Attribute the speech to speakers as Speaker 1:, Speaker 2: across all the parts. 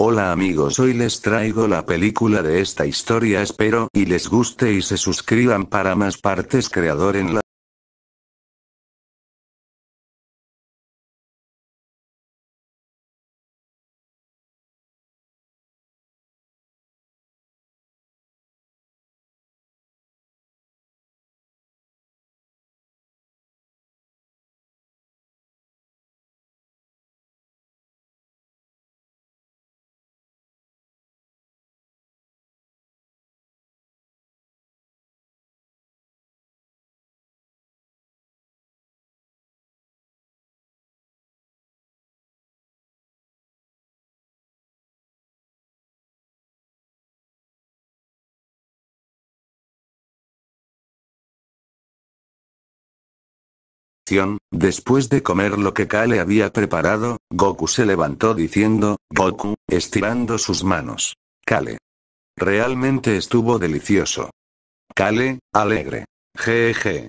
Speaker 1: Hola amigos, hoy les traigo la película de esta historia, espero y les guste y se suscriban para más partes creador en la después de comer lo que Kale había preparado, Goku se levantó diciendo, Goku, estirando sus manos. Kale. Realmente estuvo delicioso. Kale, alegre. Jeje.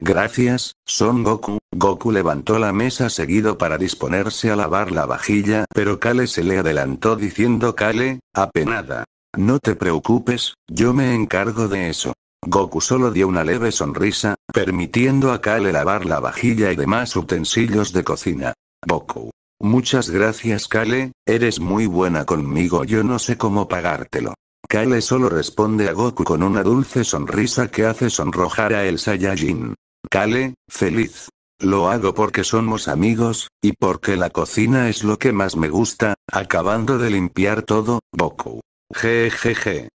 Speaker 1: Gracias, Son Goku. Goku levantó la mesa seguido para disponerse a lavar la vajilla, pero Kale se le adelantó diciendo Kale, apenada. No te preocupes, yo me encargo de eso. Goku solo dio una leve sonrisa, permitiendo a Kale lavar la vajilla y demás utensilios de cocina. Goku. Muchas gracias Kale, eres muy buena conmigo yo no sé cómo pagártelo. Kale solo responde a Goku con una dulce sonrisa que hace sonrojar a el Saiyajin. Kale, feliz. Lo hago porque somos amigos, y porque la cocina es lo que más me gusta, acabando de limpiar todo, Boku. Jejeje.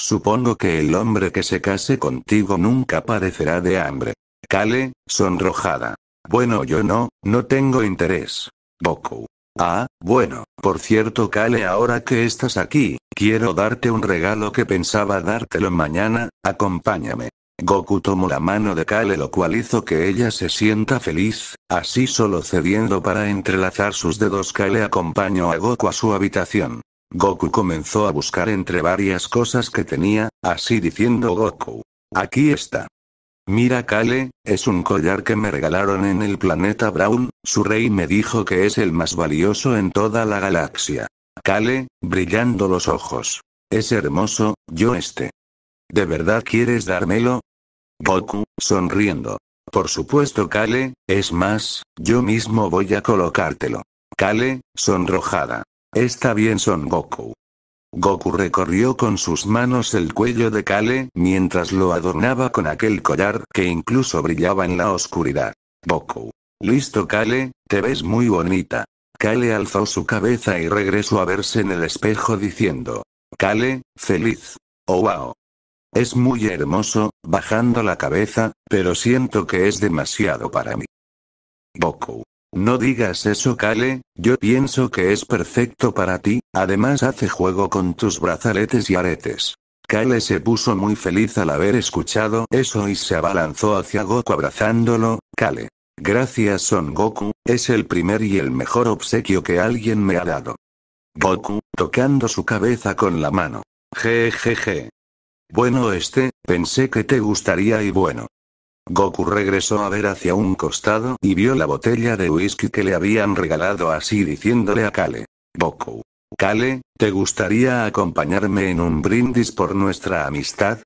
Speaker 1: Supongo que el hombre que se case contigo nunca padecerá de hambre. Kale, sonrojada. Bueno, yo no, no tengo interés. Goku. Ah, bueno, por cierto, Kale, ahora que estás aquí, quiero darte un regalo que pensaba dártelo mañana, acompáñame. Goku tomó la mano de Kale, lo cual hizo que ella se sienta feliz, así solo cediendo para entrelazar sus dedos. Kale acompañó a Goku a su habitación. Goku comenzó a buscar entre varias cosas que tenía, así diciendo Goku. Aquí está. Mira Kale, es un collar que me regalaron en el planeta Brown, su rey me dijo que es el más valioso en toda la galaxia. Kale, brillando los ojos. Es hermoso, yo este. ¿De verdad quieres dármelo? Goku, sonriendo. Por supuesto Kale, es más, yo mismo voy a colocártelo. Kale, sonrojada. Está bien Son Goku. Goku recorrió con sus manos el cuello de Kale, mientras lo adornaba con aquel collar que incluso brillaba en la oscuridad. Goku. Listo Kale, te ves muy bonita. Kale alzó su cabeza y regresó a verse en el espejo diciendo. Kale, feliz. Oh wow. Es muy hermoso, bajando la cabeza, pero siento que es demasiado para mí. Goku. No digas eso, Kale, yo pienso que es perfecto para ti, además hace juego con tus brazaletes y aretes. Kale se puso muy feliz al haber escuchado eso y se abalanzó hacia Goku abrazándolo, Kale. Gracias Son Goku, es el primer y el mejor obsequio que alguien me ha dado. Goku, tocando su cabeza con la mano. Jejeje. Bueno este, pensé que te gustaría y bueno. Goku regresó a ver hacia un costado y vio la botella de whisky que le habían regalado así diciéndole a Kale. Goku. Kale, ¿te gustaría acompañarme en un brindis por nuestra amistad?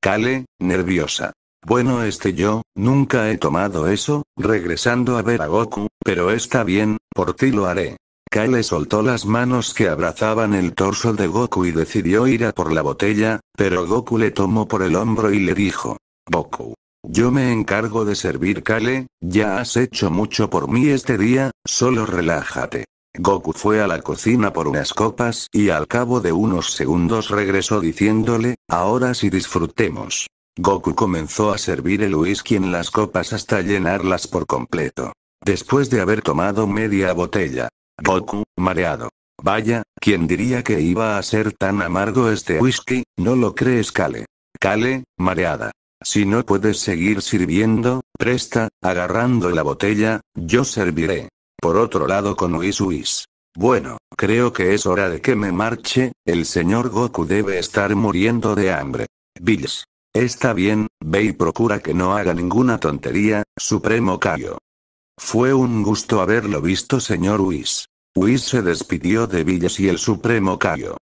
Speaker 1: Kale, nerviosa. Bueno, este yo, nunca he tomado eso, regresando a ver a Goku, pero está bien, por ti lo haré. Kale soltó las manos que abrazaban el torso de Goku y decidió ir a por la botella, pero Goku le tomó por el hombro y le dijo, Boku. Yo me encargo de servir Kale, ya has hecho mucho por mí este día, solo relájate. Goku fue a la cocina por unas copas y al cabo de unos segundos regresó diciéndole, ahora sí disfrutemos. Goku comenzó a servir el whisky en las copas hasta llenarlas por completo. Después de haber tomado media botella. Goku, mareado. Vaya, ¿quién diría que iba a ser tan amargo este whisky? ¿No lo crees, Kale? Kale, mareada. Si no puedes seguir sirviendo, presta, agarrando la botella, yo serviré. Por otro lado con Whis Whis. Bueno, creo que es hora de que me marche, el señor Goku debe estar muriendo de hambre. Bills. Está bien, ve y procura que no haga ninguna tontería, Supremo Kaio. Fue un gusto haberlo visto, señor Whis. Whis se despidió de Bills y el Supremo Kaio.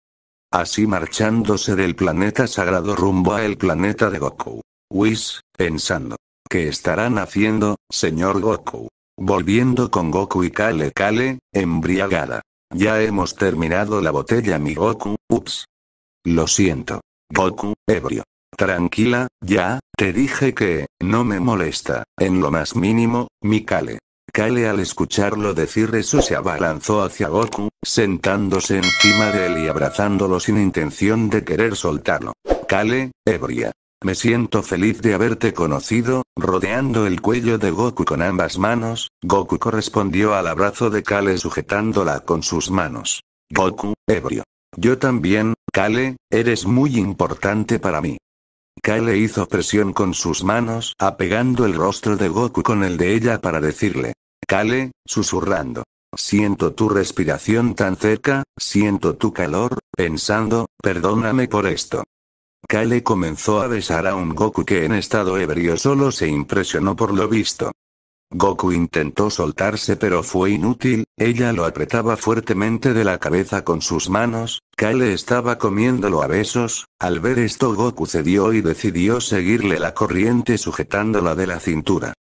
Speaker 1: Así marchándose del planeta sagrado rumbo a el planeta de Goku. Whis, pensando. ¿Qué estarán haciendo, señor Goku? Volviendo con Goku y Kale Kale, embriagada. Ya hemos terminado la botella mi Goku, ups. Lo siento. Goku, ebrio. Tranquila, ya, te dije que, no me molesta, en lo más mínimo, mi Kale. Kale al escucharlo decir eso se abalanzó hacia Goku, sentándose encima de él y abrazándolo sin intención de querer soltarlo. Kale, ebria. Me siento feliz de haberte conocido, rodeando el cuello de Goku con ambas manos, Goku correspondió al abrazo de Kale sujetándola con sus manos. Goku, ebrio. Yo también, Kale, eres muy importante para mí. Kale hizo presión con sus manos, apegando el rostro de Goku con el de ella para decirle. Kale, susurrando. Siento tu respiración tan cerca, siento tu calor, pensando, perdóname por esto. Kale comenzó a besar a un Goku que en estado ebrio solo se impresionó por lo visto. Goku intentó soltarse pero fue inútil, ella lo apretaba fuertemente de la cabeza con sus manos, Kale estaba comiéndolo a besos, al ver esto Goku cedió y decidió seguirle la corriente sujetándola de la cintura.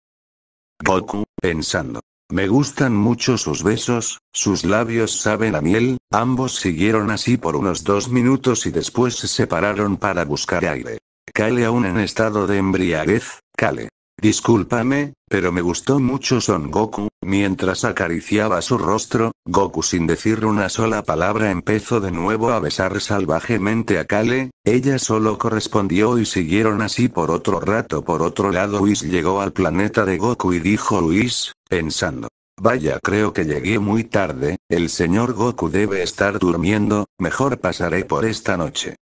Speaker 1: Goku, pensando, me gustan mucho sus besos, sus labios saben a miel, ambos siguieron así por unos dos minutos y después se separaron para buscar aire. Kale aún en estado de embriaguez, Kale. Discúlpame, pero me gustó mucho Son Goku, mientras acariciaba su rostro, Goku sin decir una sola palabra empezó de nuevo a besar salvajemente a Kale, ella solo correspondió y siguieron así por otro rato por otro lado Whis llegó al planeta de Goku y dijo Luis pensando. Vaya, creo que llegué muy tarde, el señor Goku debe estar durmiendo, mejor pasaré por esta noche.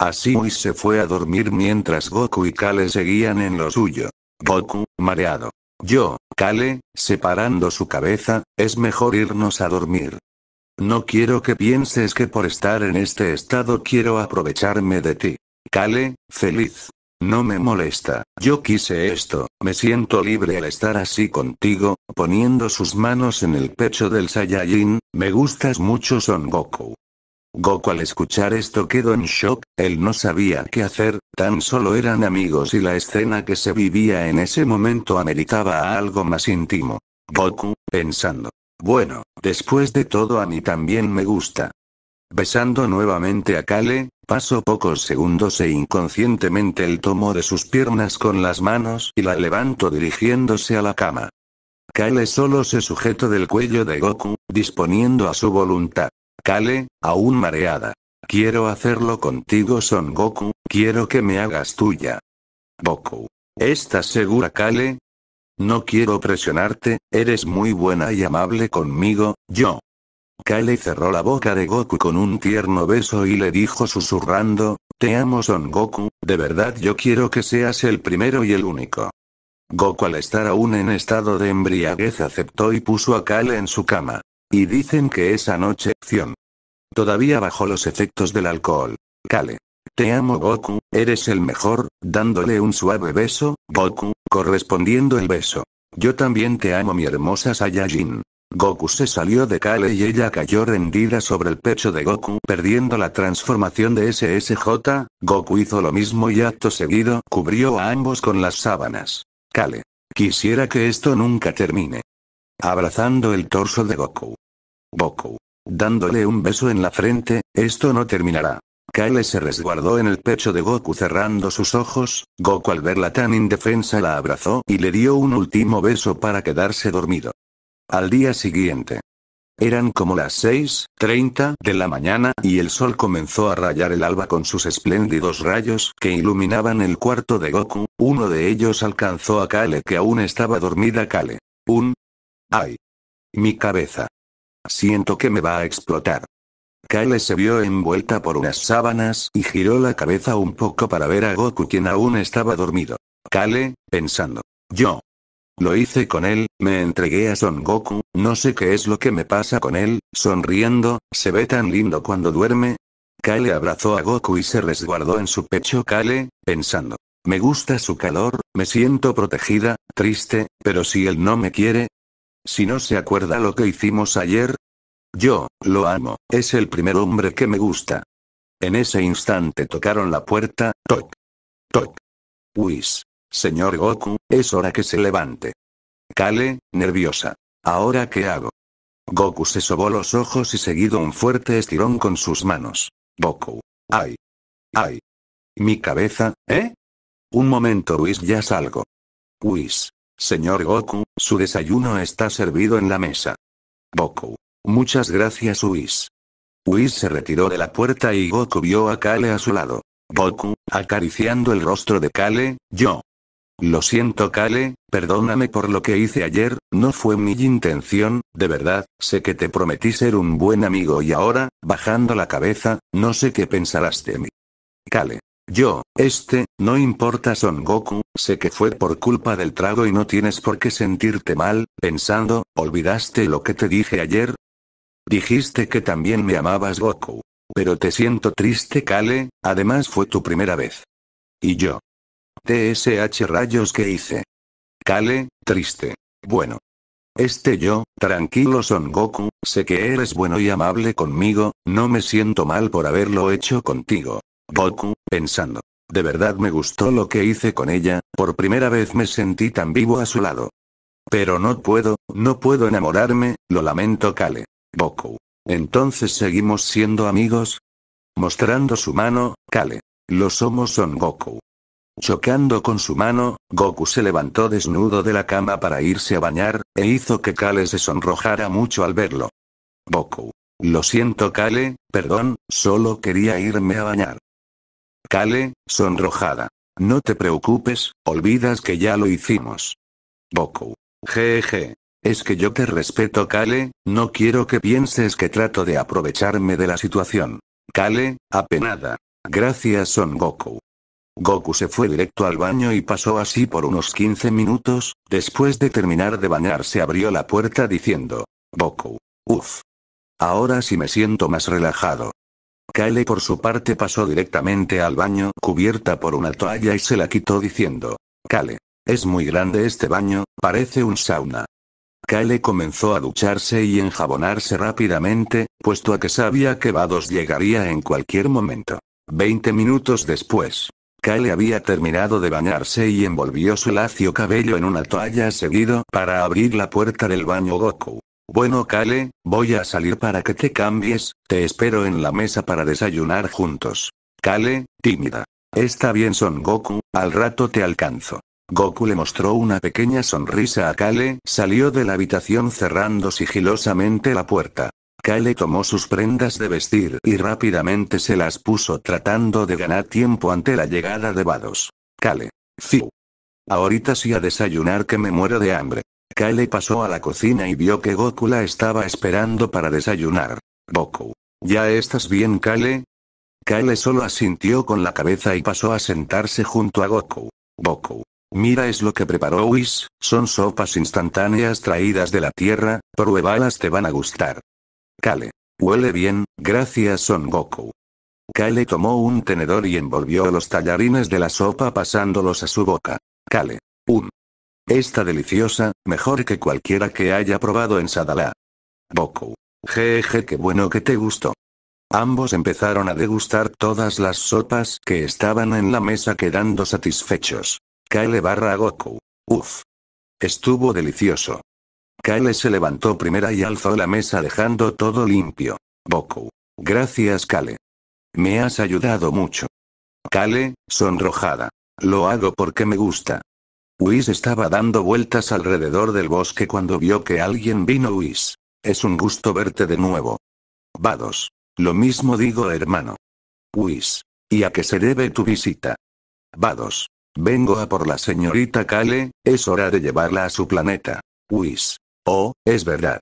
Speaker 1: Así y se fue a dormir mientras Goku y Kale seguían en lo suyo. Goku, mareado. Yo, Kale, separando su cabeza, es mejor irnos a dormir. No quiero que pienses que por estar en este estado quiero aprovecharme de ti. Kale, feliz. No me molesta, yo quise esto, me siento libre al estar así contigo, poniendo sus manos en el pecho del Saiyajin, me gustas mucho Son Goku. Goku al escuchar esto quedó en shock, él no sabía qué hacer, tan solo eran amigos y la escena que se vivía en ese momento ameritaba a algo más íntimo. Goku, pensando, bueno, después de todo a mí también me gusta. Besando nuevamente a Kale, Paso pocos segundos e inconscientemente el tomo de sus piernas con las manos y la levanto dirigiéndose a la cama. Kale solo se sujetó del cuello de Goku, disponiendo a su voluntad. Kale, aún mareada. Quiero hacerlo contigo, Son Goku, quiero que me hagas tuya. Goku. ¿Estás segura, Kale? No quiero presionarte, eres muy buena y amable conmigo, yo. Kale cerró la boca de Goku con un tierno beso y le dijo susurrando, Te amo Son Goku, de verdad yo quiero que seas el primero y el único. Goku al estar aún en estado de embriaguez aceptó y puso a Kale en su cama. Y dicen que esa noche, Todavía bajo los efectos del alcohol. Kale. Te amo Goku, eres el mejor, dándole un suave beso, Goku, correspondiendo el beso. Yo también te amo mi hermosa Saiyajin. Goku se salió de Kale y ella cayó rendida sobre el pecho de Goku, perdiendo la transformación de SSJ. Goku hizo lo mismo y acto seguido cubrió a ambos con las sábanas. Kale. Quisiera que esto nunca termine. Abrazando el torso de Goku. Goku. Dándole un beso en la frente, esto no terminará. Kale se resguardó en el pecho de Goku cerrando sus ojos, Goku al verla tan indefensa la abrazó y le dio un último beso para quedarse dormido. Al día siguiente. Eran como las 6.30 de la mañana y el sol comenzó a rayar el alba con sus espléndidos rayos que iluminaban el cuarto de Goku. Uno de ellos alcanzó a Kale que aún estaba dormida Kale. Un... ¡Ay! Mi cabeza. Siento que me va a explotar. Kale se vio envuelta por unas sábanas y giró la cabeza un poco para ver a Goku quien aún estaba dormido. Kale, pensando. Yo. Lo hice con él, me entregué a Son Goku, no sé qué es lo que me pasa con él, sonriendo, se ve tan lindo cuando duerme. Kale abrazó a Goku y se resguardó en su pecho Kale, pensando. Me gusta su calor, me siento protegida, triste, pero si él no me quiere. Si no se acuerda lo que hicimos ayer. Yo, lo amo, es el primer hombre que me gusta. En ese instante tocaron la puerta, toc. Toc. Whis. Señor Goku, es hora que se levante. Kale, nerviosa. ¿Ahora qué hago? Goku se sobó los ojos y seguido un fuerte estirón con sus manos. Goku. ¡Ay! ¡Ay! Mi cabeza, ¿eh? Un momento, Whis, ya salgo. Whis. Señor Goku, su desayuno está servido en la mesa. Goku. Muchas gracias, Whis. Whis se retiró de la puerta y Goku vio a Kale a su lado. Goku, acariciando el rostro de Kale, yo. Lo siento, Kale, perdóname por lo que hice ayer, no fue mi intención, de verdad, sé que te prometí ser un buen amigo y ahora, bajando la cabeza, no sé qué pensarás de mí. Kale. Yo, este, no importa Son Goku, sé que fue por culpa del trago y no tienes por qué sentirte mal, pensando, ¿olvidaste lo que te dije ayer? Dijiste que también me amabas Goku. Pero te siento triste Kale, además fue tu primera vez. Y yo, TSH rayos que hice. Kale, triste. Bueno. Este yo, tranquilo Son Goku, sé que eres bueno y amable conmigo, no me siento mal por haberlo hecho contigo. Goku, pensando. De verdad me gustó lo que hice con ella, por primera vez me sentí tan vivo a su lado. Pero no puedo, no puedo enamorarme, lo lamento Kale. Goku. Entonces seguimos siendo amigos. Mostrando su mano, Kale. Lo somos Son Goku. Chocando con su mano, Goku se levantó desnudo de la cama para irse a bañar, e hizo que Kale se sonrojara mucho al verlo. Goku. Lo siento Kale, perdón, solo quería irme a bañar. Kale, sonrojada. No te preocupes, olvidas que ya lo hicimos. Goku. Jeje. Es que yo te respeto Kale, no quiero que pienses que trato de aprovecharme de la situación. Kale, apenada. Gracias Son Goku. Goku se fue directo al baño y pasó así por unos 15 minutos, después de terminar de bañarse abrió la puerta diciendo, Goku. uff. Ahora sí me siento más relajado. Kale por su parte pasó directamente al baño cubierta por una toalla y se la quitó diciendo, Kale. Es muy grande este baño, parece un sauna. Kale comenzó a ducharse y enjabonarse rápidamente, puesto a que sabía que Vados llegaría en cualquier momento. Veinte minutos después. Kale había terminado de bañarse y envolvió su lacio cabello en una toalla seguido para abrir la puerta del baño Goku. Bueno Kale, voy a salir para que te cambies, te espero en la mesa para desayunar juntos. Kale, tímida. Está bien Son Goku, al rato te alcanzo. Goku le mostró una pequeña sonrisa a Kale, salió de la habitación cerrando sigilosamente la puerta. Kale tomó sus prendas de vestir y rápidamente se las puso tratando de ganar tiempo ante la llegada de Vados. Kale. Fiu. Ahorita sí a desayunar que me muero de hambre. Kale pasó a la cocina y vio que Goku la estaba esperando para desayunar. Goku. ¿Ya estás bien Kale? Kale solo asintió con la cabeza y pasó a sentarse junto a Goku. Goku. Mira es lo que preparó Whis, son sopas instantáneas traídas de la tierra, pruébalas te van a gustar. Kale. Huele bien, gracias Son Goku. Kale tomó un tenedor y envolvió los tallarines de la sopa pasándolos a su boca. Kale. Un. Esta deliciosa, mejor que cualquiera que haya probado en Sadala. Goku. Jeje, qué bueno que te gustó. Ambos empezaron a degustar todas las sopas que estaban en la mesa quedando satisfechos. Kale barra Goku. Uff. Estuvo delicioso. Kale se levantó primera y alzó la mesa dejando todo limpio. Boku. Gracias Kale. Me has ayudado mucho. Kale, sonrojada. Lo hago porque me gusta. Whis estaba dando vueltas alrededor del bosque cuando vio que alguien vino Whis. Es un gusto verte de nuevo. Vados. Lo mismo digo hermano. Whis. ¿Y a qué se debe tu visita? Vados. Vengo a por la señorita Kale, es hora de llevarla a su planeta. Whis. Oh, es verdad.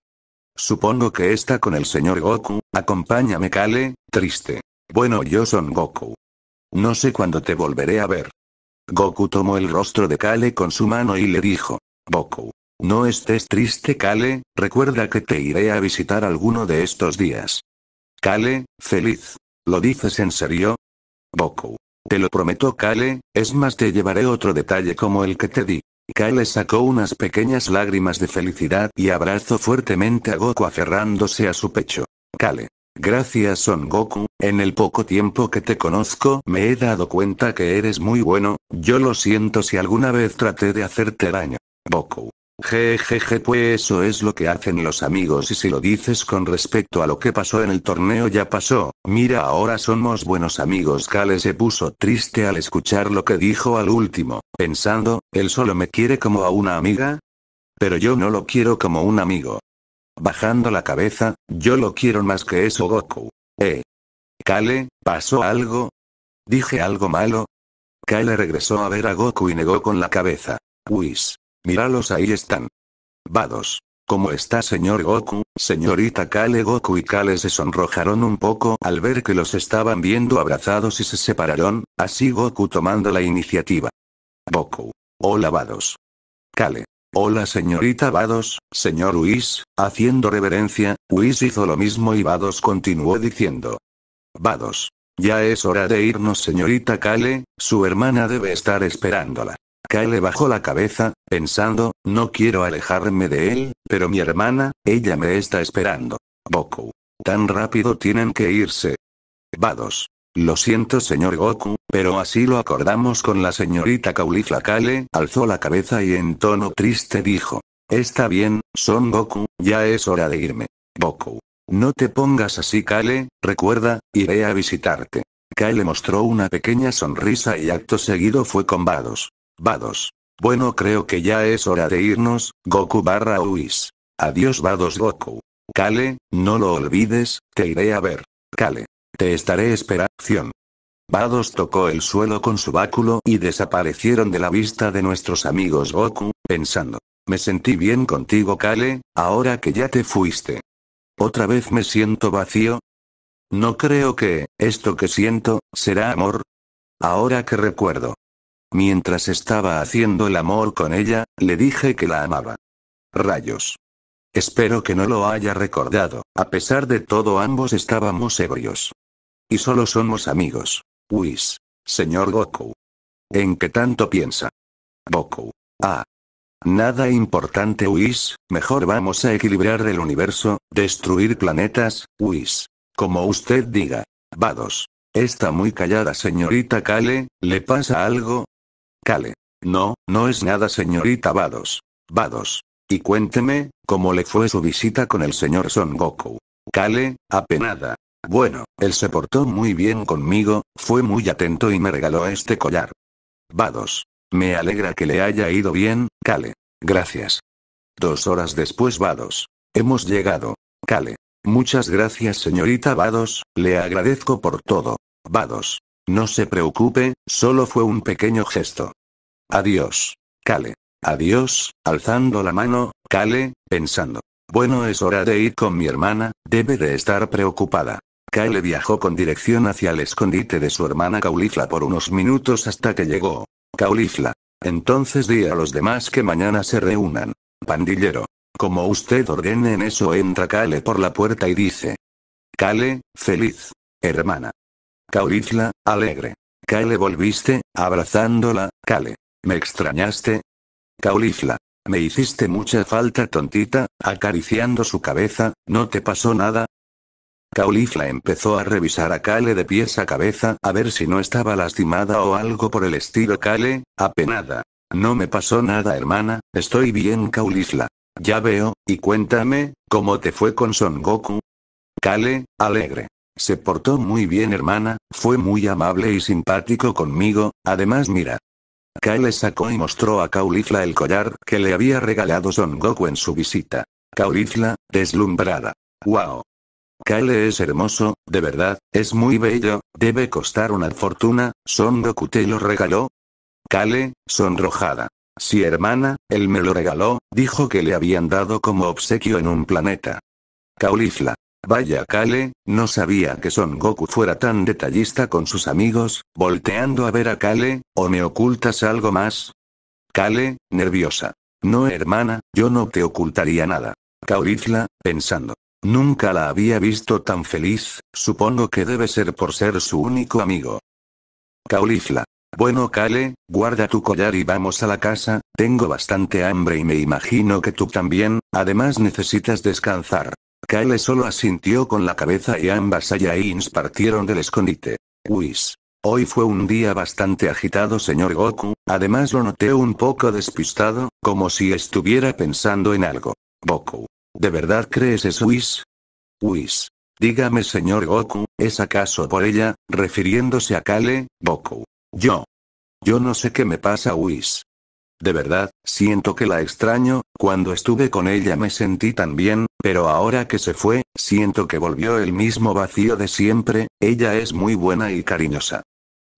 Speaker 1: Supongo que está con el señor Goku, acompáñame Kale, triste. Bueno, yo son Goku. No sé cuándo te volveré a ver. Goku tomó el rostro de Kale con su mano y le dijo, Goku, no estés triste Kale, recuerda que te iré a visitar alguno de estos días. Kale, feliz. ¿Lo dices en serio? Goku. Te lo prometo Kale, es más te llevaré otro detalle como el que te di. Kale sacó unas pequeñas lágrimas de felicidad y abrazó fuertemente a Goku aferrándose a su pecho. Kale. Gracias Son Goku, en el poco tiempo que te conozco me he dado cuenta que eres muy bueno, yo lo siento si alguna vez traté de hacerte daño. Goku. Jejeje, pues eso es lo que hacen los amigos y si lo dices con respecto a lo que pasó en el torneo ya pasó, mira ahora somos buenos amigos. Kale se puso triste al escuchar lo que dijo al último, pensando, él solo me quiere como a una amiga. Pero yo no lo quiero como un amigo. Bajando la cabeza, yo lo quiero más que eso Goku. Eh. Kale, ¿pasó algo? ¿Dije algo malo? Kale regresó a ver a Goku y negó con la cabeza. Whis. Pues. Míralos ahí están. Vados. ¿Cómo está señor Goku? Señorita Kale Goku y Kale se sonrojaron un poco al ver que los estaban viendo abrazados y se separaron, así Goku tomando la iniciativa. Goku. Hola Vados. Kale. Hola señorita Vados, señor Whis, haciendo reverencia, Whis hizo lo mismo y Vados continuó diciendo. Vados. Ya es hora de irnos señorita Kale, su hermana debe estar esperándola. Kale bajó la cabeza, pensando, no quiero alejarme de él, pero mi hermana, ella me está esperando. Goku. Tan rápido tienen que irse. Vados. Lo siento señor Goku, pero así lo acordamos con la señorita Caulifla Kale, alzó la cabeza y en tono triste dijo. Está bien, Son Goku, ya es hora de irme. Goku. No te pongas así Kale, recuerda, iré a visitarte. Kale mostró una pequeña sonrisa y acto seguido fue con Vados. Vados. Bueno creo que ya es hora de irnos, Goku barra Uis. Adiós Vados Goku. Kale, no lo olvides, te iré a ver. Kale. Te estaré esperando. Vados tocó el suelo con su báculo y desaparecieron de la vista de nuestros amigos Goku, pensando. Me sentí bien contigo Kale, ahora que ya te fuiste. ¿Otra vez me siento vacío? No creo que, esto que siento, será amor. Ahora que recuerdo, Mientras estaba haciendo el amor con ella, le dije que la amaba. Rayos. Espero que no lo haya recordado, a pesar de todo ambos estábamos ebrios. Y solo somos amigos. Whis. Señor Goku. ¿En qué tanto piensa? Goku. Ah. Nada importante, Whis, mejor vamos a equilibrar el universo, destruir planetas, Whis. Como usted diga. Vados. Está muy callada, señorita Kale, ¿le pasa algo? Kale. No, no es nada, señorita Vados. Vados. Y cuénteme, ¿cómo le fue su visita con el señor Son Goku? Kale, apenada. Bueno, él se portó muy bien conmigo, fue muy atento y me regaló este collar. Vados. Me alegra que le haya ido bien, Kale. Gracias. Dos horas después, Vados. Hemos llegado. Kale. Muchas gracias, señorita Vados, le agradezco por todo. Vados. No se preocupe, solo fue un pequeño gesto. Adiós. Kale. Adiós, alzando la mano, Kale, pensando. Bueno, es hora de ir con mi hermana, debe de estar preocupada. Kale viajó con dirección hacia el escondite de su hermana Caulifla por unos minutos hasta que llegó. Caulifla. Entonces di a los demás que mañana se reúnan. Pandillero. Como usted ordene en eso entra Kale por la puerta y dice. Kale, feliz. Hermana. Caulifla, alegre. Kale volviste, abrazándola, Kale. ¿Me extrañaste? Caulifla. Me hiciste mucha falta tontita, acariciando su cabeza, ¿no te pasó nada? Caulifla empezó a revisar a Kale de pies a cabeza a ver si no estaba lastimada o algo por el estilo Kale, apenada. No me pasó nada hermana, estoy bien Caulifla. Ya veo, y cuéntame, ¿cómo te fue con Son Goku? Kale, alegre. Se portó muy bien hermana, fue muy amable y simpático conmigo, además mira. Kyle sacó y mostró a Caulifla el collar que le había regalado Son Goku en su visita. Caulifla, deslumbrada. ¡Wow! Kale es hermoso, de verdad, es muy bello, debe costar una fortuna, Son Goku te lo regaló. Kale, sonrojada. Sí hermana, él me lo regaló, dijo que le habían dado como obsequio en un planeta. Caulifla. Vaya Kale, no sabía que Son Goku fuera tan detallista con sus amigos, volteando a ver a Kale, ¿o me ocultas algo más? Kale, nerviosa. No hermana, yo no te ocultaría nada. Caulifla, pensando. Nunca la había visto tan feliz, supongo que debe ser por ser su único amigo. Caulifla. Bueno, Kale, guarda tu collar y vamos a la casa, tengo bastante hambre y me imagino que tú también, además necesitas descansar. Kale solo asintió con la cabeza y ambas Saiyans partieron del escondite. Whis. Hoy fue un día bastante agitado señor Goku, además lo noté un poco despistado, como si estuviera pensando en algo. Goku. ¿De verdad crees eso Whis? Whis. Dígame señor Goku, ¿es acaso por ella, refiriéndose a Kale, Goku? Yo. Yo no sé qué me pasa Whis. De verdad, siento que la extraño, cuando estuve con ella me sentí tan bien, pero ahora que se fue, siento que volvió el mismo vacío de siempre, ella es muy buena y cariñosa.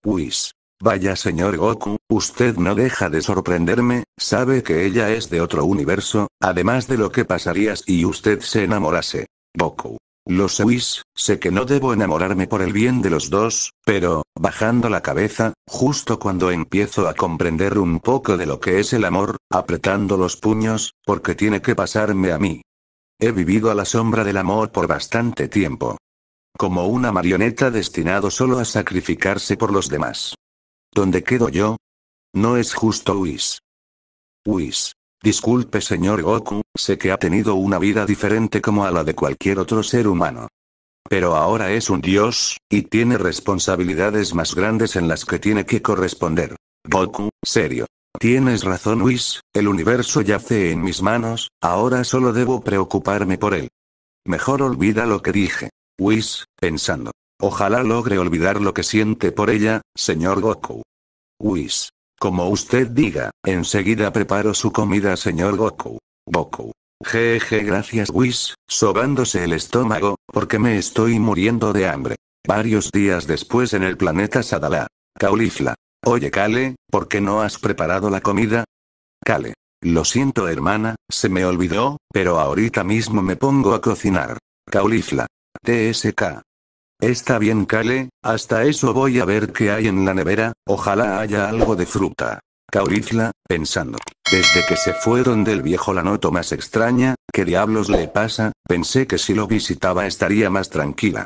Speaker 1: Whis. Pues, vaya señor Goku, usted no deja de sorprenderme, sabe que ella es de otro universo, además de lo que pasaría si usted se enamorase. Goku. Lo Whis, sé que no debo enamorarme por el bien de los dos, pero, bajando la cabeza, justo cuando empiezo a comprender un poco de lo que es el amor, apretando los puños, porque tiene que pasarme a mí. He vivido a la sombra del amor por bastante tiempo. Como una marioneta destinado solo a sacrificarse por los demás. ¿Dónde quedo yo? No es justo, Luis. Luis. Disculpe señor Goku, sé que ha tenido una vida diferente como a la de cualquier otro ser humano. Pero ahora es un dios, y tiene responsabilidades más grandes en las que tiene que corresponder. Goku, serio. Tienes razón Whis, el universo yace en mis manos, ahora solo debo preocuparme por él. Mejor olvida lo que dije. Whis, pensando. Ojalá logre olvidar lo que siente por ella, señor Goku. Whis. Como usted diga, enseguida preparo su comida, señor Goku. Goku. Jeje, gracias, Whis, sobándose el estómago, porque me estoy muriendo de hambre. Varios días después en el planeta Sadala. Caulifla. Oye, Kale, ¿por qué no has preparado la comida? Kale. Lo siento, hermana, se me olvidó, pero ahorita mismo me pongo a cocinar. Caulifla. TSK. Está bien, Kale, hasta eso voy a ver qué hay en la nevera, ojalá haya algo de fruta. Caurizla, pensando. Desde que se fueron del viejo la noto más extraña, ¿qué diablos le pasa? Pensé que si lo visitaba estaría más tranquila.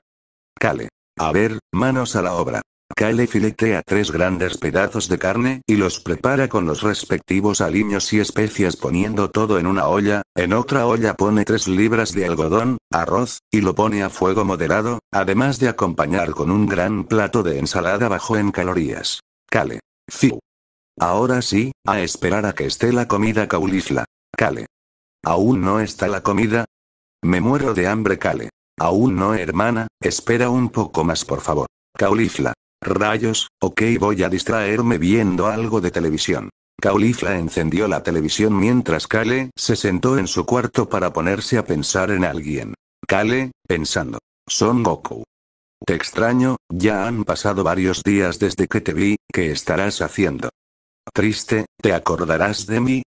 Speaker 1: Kale. A ver, manos a la obra. Kale filetea tres grandes pedazos de carne, y los prepara con los respectivos aliños y especias poniendo todo en una olla, en otra olla pone tres libras de algodón, arroz, y lo pone a fuego moderado, además de acompañar con un gran plato de ensalada bajo en calorías. Kale. Fiu. Ahora sí, a esperar a que esté la comida caulifla. Kale. ¿Aún no está la comida? Me muero de hambre, Kale. Aún no, hermana, espera un poco más por favor. Caulifla. Rayos, ok voy a distraerme viendo algo de televisión. Caulifla encendió la televisión mientras Kale se sentó en su cuarto para ponerse a pensar en alguien. Kale, pensando. Son Goku. Te extraño, ya han pasado varios días desde que te vi, ¿qué estarás haciendo? Triste, ¿te acordarás de mí?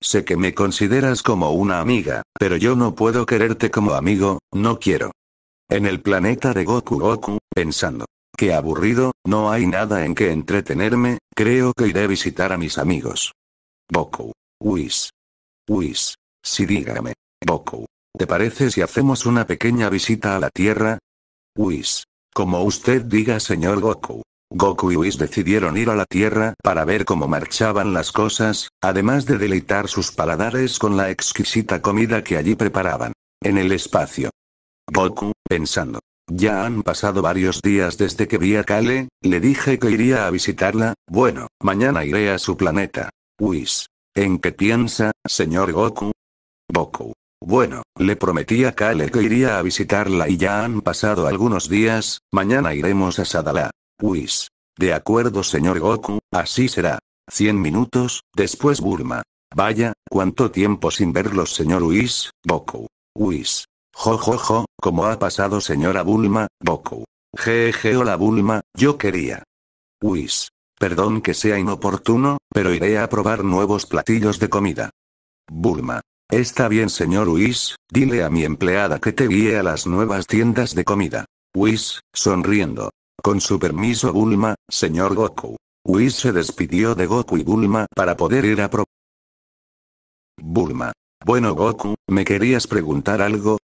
Speaker 1: Sé que me consideras como una amiga, pero yo no puedo quererte como amigo, no quiero. En el planeta de Goku Goku, pensando. Qué aburrido, no hay nada en que entretenerme, creo que iré a visitar a mis amigos. Goku. Whis. Whis. Si dígame. Goku. ¿Te parece si hacemos una pequeña visita a la Tierra? Whis. Como usted diga, señor Goku. Goku y Whis decidieron ir a la Tierra para ver cómo marchaban las cosas, además de deleitar sus paladares con la exquisita comida que allí preparaban. En el espacio. Goku, pensando, ya han pasado varios días desde que vi a Kale, le dije que iría a visitarla, bueno, mañana iré a su planeta. Whis. ¿En qué piensa, señor Goku? Goku. Bueno, le prometí a Kale que iría a visitarla y ya han pasado algunos días, mañana iremos a Sadala. Whis. De acuerdo señor Goku, así será. Cien minutos, después Burma. Vaya, cuánto tiempo sin verlos señor Whis, Goku. Whis. Jo jo como ha pasado señora Bulma, Goku. Jeje hola Bulma, yo quería. Whis. Perdón que sea inoportuno, pero iré a probar nuevos platillos de comida. Bulma. Está bien señor Whis, dile a mi empleada que te guíe a las nuevas tiendas de comida. Whis, sonriendo. Con su permiso Bulma, señor Goku. Whis se despidió de Goku y Bulma para poder ir a probar. Bulma. Bueno Goku, me querías preguntar algo,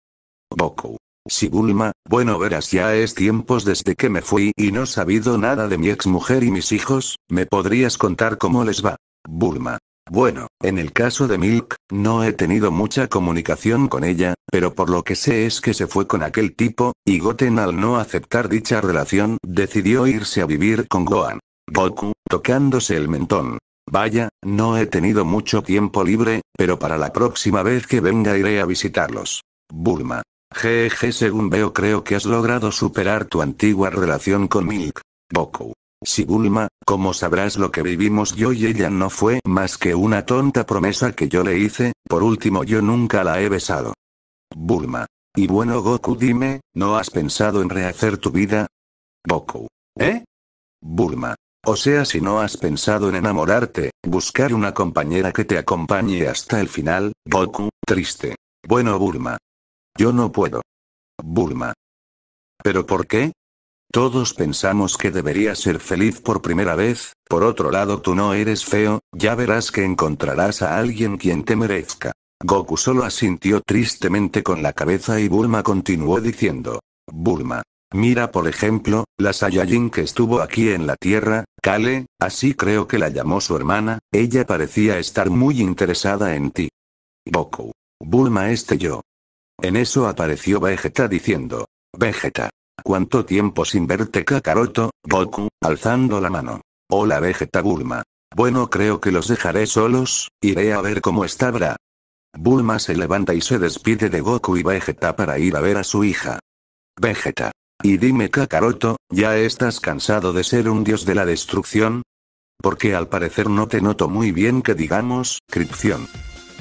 Speaker 1: Boku. Si Bulma, bueno verás ya es tiempos desde que me fui y no sabido nada de mi exmujer y mis hijos, ¿me podrías contar cómo les va? Bulma. Bueno, en el caso de Milk, no he tenido mucha comunicación con ella, pero por lo que sé es que se fue con aquel tipo, y Goten al no aceptar dicha relación, decidió irse a vivir con Gohan. Goku, tocándose el mentón. Vaya, no he tenido mucho tiempo libre, pero para la próxima vez que venga iré a visitarlos. Bulma. Jeje según veo creo que has logrado superar tu antigua relación con Milk. Boku. Si Bulma, como sabrás lo que vivimos yo y ella no fue más que una tonta promesa que yo le hice, por último yo nunca la he besado. Bulma. Y bueno Goku dime, ¿no has pensado en rehacer tu vida? Goku. ¿Eh? Bulma. O sea, si no has pensado en enamorarte, buscar una compañera que te acompañe hasta el final, Goku, triste. Bueno Bulma, yo no puedo. Bulma. ¿Pero por qué? Todos pensamos que deberías ser feliz por primera vez, por otro lado tú no eres feo, ya verás que encontrarás a alguien quien te merezca. Goku solo asintió tristemente con la cabeza y Bulma continuó diciendo. Bulma. Mira por ejemplo, la Saiyajin que estuvo aquí en la Tierra, Kale, así creo que la llamó su hermana, ella parecía estar muy interesada en ti. Goku. Bulma este yo. En eso apareció Vegeta diciendo. Vegeta. ¿Cuánto tiempo sin verte Kakaroto, Goku, alzando la mano. Hola Vegeta Bulma. Bueno creo que los dejaré solos, iré a ver cómo está Bra. Bulma se levanta y se despide de Goku y Vegeta para ir a ver a su hija. Vegeta. Y dime Kakaroto, ¿ya estás cansado de ser un dios de la destrucción? Porque al parecer no te noto muy bien que digamos, Cripción.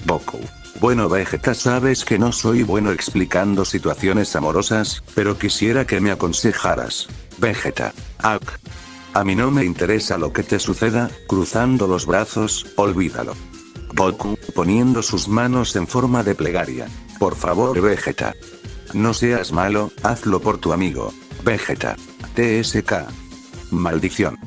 Speaker 1: Goku. Bueno Vegeta sabes que no soy bueno explicando situaciones amorosas, pero quisiera que me aconsejaras. Vegeta. Ak, A mí no me interesa lo que te suceda, cruzando los brazos, olvídalo. Goku, poniendo sus manos en forma de plegaria. Por favor Vegeta. No seas malo, hazlo por tu amigo. Vegeta. TSK. Maldición.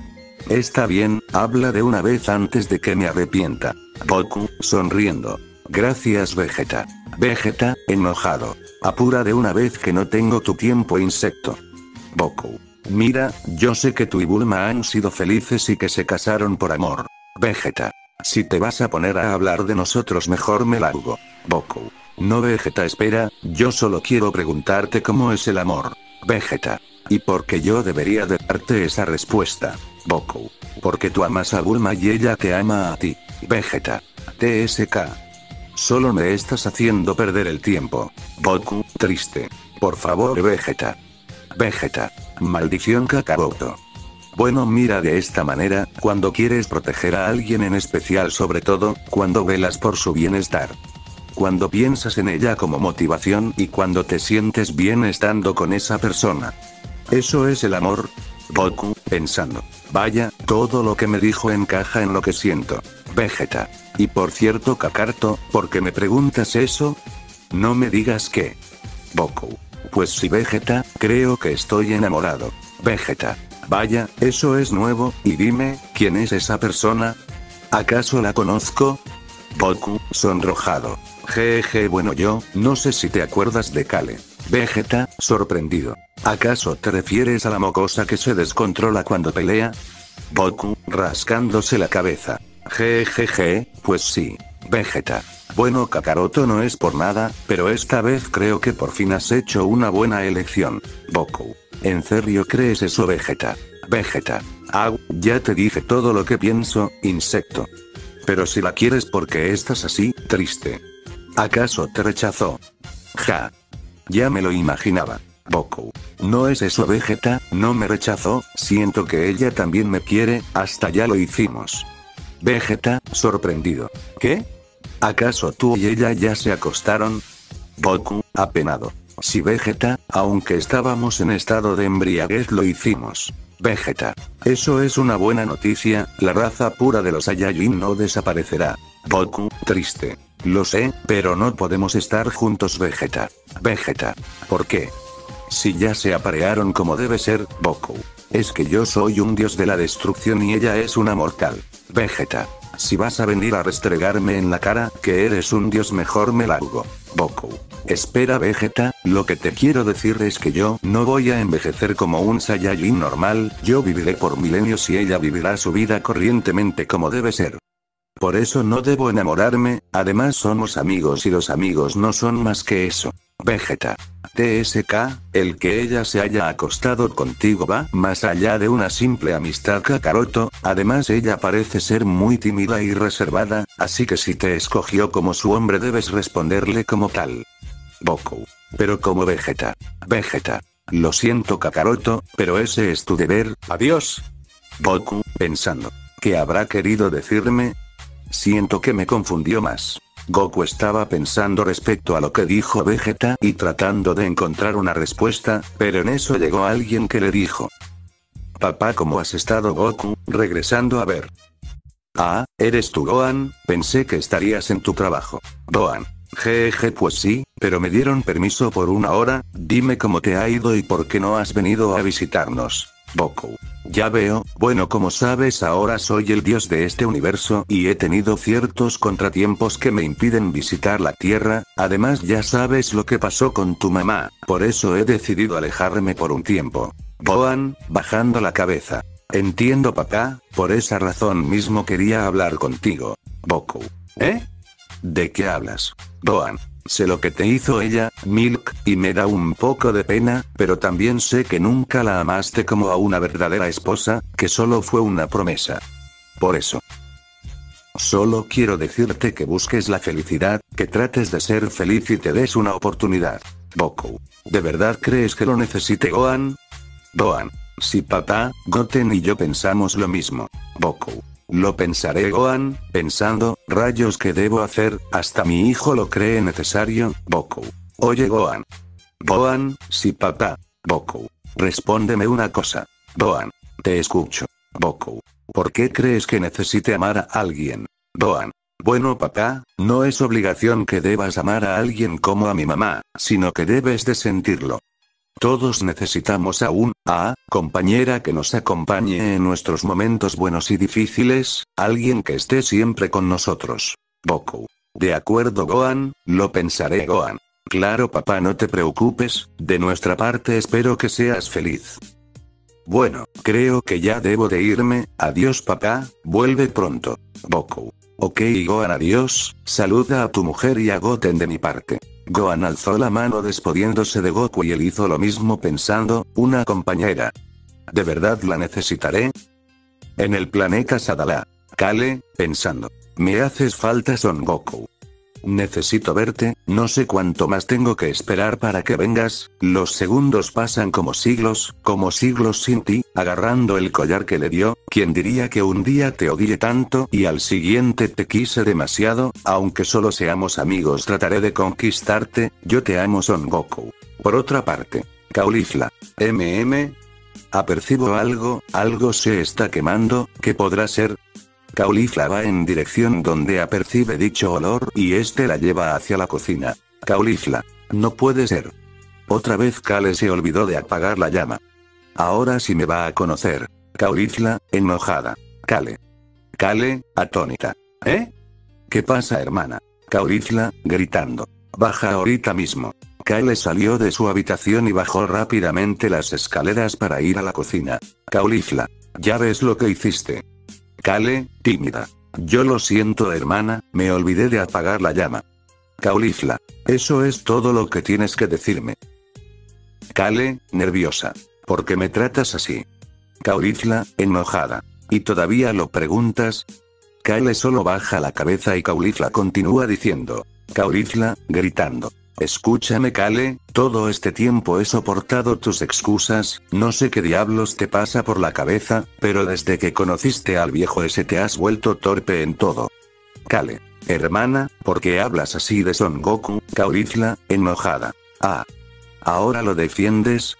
Speaker 1: Está bien, habla de una vez antes de que me arrepienta. Goku, sonriendo. Gracias Vegeta. Vegeta, enojado. Apura de una vez que no tengo tu tiempo insecto. Goku. Mira, yo sé que tú y Bulma han sido felices y que se casaron por amor. Vegeta. Si te vas a poner a hablar de nosotros mejor me largo. Goku. No Vegeta espera, yo solo quiero preguntarte cómo es el amor. Vegeta. Y porque yo debería de darte esa respuesta. Goku. Porque tú amas a Bulma y ella te ama a ti. Vegeta. TSK. Solo me estás haciendo perder el tiempo. Goku, triste. Por favor, Vegeta. Vegeta. Maldición cacaboto Bueno, mira de esta manera, cuando quieres proteger a alguien en especial, sobre todo, cuando velas por su bienestar. Cuando piensas en ella como motivación y cuando te sientes bien estando con esa persona. Eso es el amor. Goku, pensando. Vaya, todo lo que me dijo encaja en lo que siento. Vegeta. Y por cierto Kakarto, ¿por qué me preguntas eso? No me digas que... Boku. Pues si Vegeta, creo que estoy enamorado. Vegeta. Vaya, eso es nuevo, y dime, ¿quién es esa persona? ¿Acaso la conozco? Goku, sonrojado. Jeje, bueno yo, no sé si te acuerdas de Kale. Vegeta, sorprendido. ¿Acaso te refieres a la mocosa que se descontrola cuando pelea? Goku, rascándose la cabeza. Jejeje, pues sí, Vegeta. Bueno Kakaroto no es por nada, pero esta vez creo que por fin has hecho una buena elección. Boku. ¿En serio crees eso Vegeta? Vegeta. Ah, ya te dije todo lo que pienso, insecto. Pero si la quieres porque estás así, triste. ¿Acaso te rechazó? Ja. Ya me lo imaginaba. Boku. No es eso Vegeta, no me rechazó, siento que ella también me quiere, hasta ya lo hicimos. Vegeta, sorprendido. ¿Qué? ¿Acaso tú y ella ya se acostaron? Goku, apenado. Si Vegeta, aunque estábamos en estado de embriaguez lo hicimos. Vegeta. Eso es una buena noticia, la raza pura de los Saiyajin no desaparecerá. Goku, triste. Lo sé, pero no podemos estar juntos Vegeta. Vegeta. ¿Por qué? Si ya se aparearon como debe ser, Goku. Es que yo soy un dios de la destrucción y ella es una mortal. Vegeta. Si vas a venir a restregarme en la cara que eres un dios mejor me hago. Boku. Espera Vegeta, lo que te quiero decir es que yo no voy a envejecer como un Saiyajin normal, yo viviré por milenios y ella vivirá su vida corrientemente como debe ser. Por eso no debo enamorarme, además somos amigos y los amigos no son más que eso. Vegeta. TSK, el que ella se haya acostado contigo va más allá de una simple amistad Kakaroto, además ella parece ser muy tímida y reservada, así que si te escogió como su hombre debes responderle como tal. Boku. Pero como Vegeta. Vegeta. Lo siento Kakaroto, pero ese es tu deber, adiós. Boku, pensando. ¿Qué habrá querido decirme? Siento que me confundió más. Goku estaba pensando respecto a lo que dijo Vegeta y tratando de encontrar una respuesta, pero en eso llegó alguien que le dijo. Papá, ¿cómo has estado Goku? Regresando a ver. Ah, eres tú Gohan, pensé que estarías en tu trabajo. Gohan. Jeje, pues sí, pero me dieron permiso por una hora, dime cómo te ha ido y por qué no has venido a visitarnos. Goku. Ya veo, bueno como sabes ahora soy el dios de este universo y he tenido ciertos contratiempos que me impiden visitar la Tierra, además ya sabes lo que pasó con tu mamá, por eso he decidido alejarme por un tiempo. Boan, bajando la cabeza. Entiendo papá, por esa razón mismo quería hablar contigo. Boku. ¿Eh? ¿De qué hablas? Boan. Sé lo que te hizo ella, Milk, y me da un poco de pena, pero también sé que nunca la amaste como a una verdadera esposa, que solo fue una promesa. Por eso. Solo quiero decirte que busques la felicidad, que trates de ser feliz y te des una oportunidad. Boku. ¿De verdad crees que lo necesite Gohan? Gohan. Si papá, Goten y yo pensamos lo mismo. Boku. Lo pensaré Gohan, pensando, rayos que debo hacer, hasta mi hijo lo cree necesario, Boku. Oye Gohan. Gohan, sí papá. Boku. Respóndeme una cosa. Gohan. Te escucho. Boku. ¿Por qué crees que necesite amar a alguien? Gohan. Bueno papá, no es obligación que debas amar a alguien como a mi mamá, sino que debes de sentirlo. Todos necesitamos a un, a, compañera que nos acompañe en nuestros momentos buenos y difíciles, alguien que esté siempre con nosotros. Boku. De acuerdo Gohan, lo pensaré Gohan. Claro papá no te preocupes, de nuestra parte espero que seas feliz. Bueno, creo que ya debo de irme, adiós papá, vuelve pronto. Boku. Ok Gohan adiós, saluda a tu mujer y a Goten de mi parte. Gohan alzó la mano despodiéndose de Goku y él hizo lo mismo pensando, una compañera. ¿De verdad la necesitaré? En el planeta Sadala. Kale, pensando. Me haces falta Son Goku. Necesito verte, no sé cuánto más tengo que esperar para que vengas, los segundos pasan como siglos, como siglos sin ti, agarrando el collar que le dio, quien diría que un día te odie tanto y al siguiente te quise demasiado, aunque solo seamos amigos trataré de conquistarte, yo te amo Son Goku. Por otra parte, Caulifla. MM. Apercibo algo, algo se está quemando, ¿qué podrá ser? Caulifla va en dirección donde apercibe dicho olor y este la lleva hacia la cocina. Caulifla. No puede ser. Otra vez Kale se olvidó de apagar la llama. Ahora sí me va a conocer. Caulifla, enojada. Kale. Kale, atónita. ¿Eh? ¿Qué pasa, hermana? Caulifla, gritando. Baja ahorita mismo. Kale salió de su habitación y bajó rápidamente las escaleras para ir a la cocina. Caulifla. Ya ves lo que hiciste. Kale, tímida. Yo lo siento hermana, me olvidé de apagar la llama. Caulifla. Eso es todo lo que tienes que decirme. Kale, nerviosa. ¿Por qué me tratas así? Caulifla, enojada. ¿Y todavía lo preguntas? Kale solo baja la cabeza y Caulifla continúa diciendo. Caulifla, gritando. Escúchame Kale, todo este tiempo he soportado tus excusas, no sé qué diablos te pasa por la cabeza, pero desde que conociste al viejo ese te has vuelto torpe en todo. Kale. Hermana, ¿por qué hablas así de Son Goku? Kaurizla, enojada. Ah. ¿Ahora lo defiendes?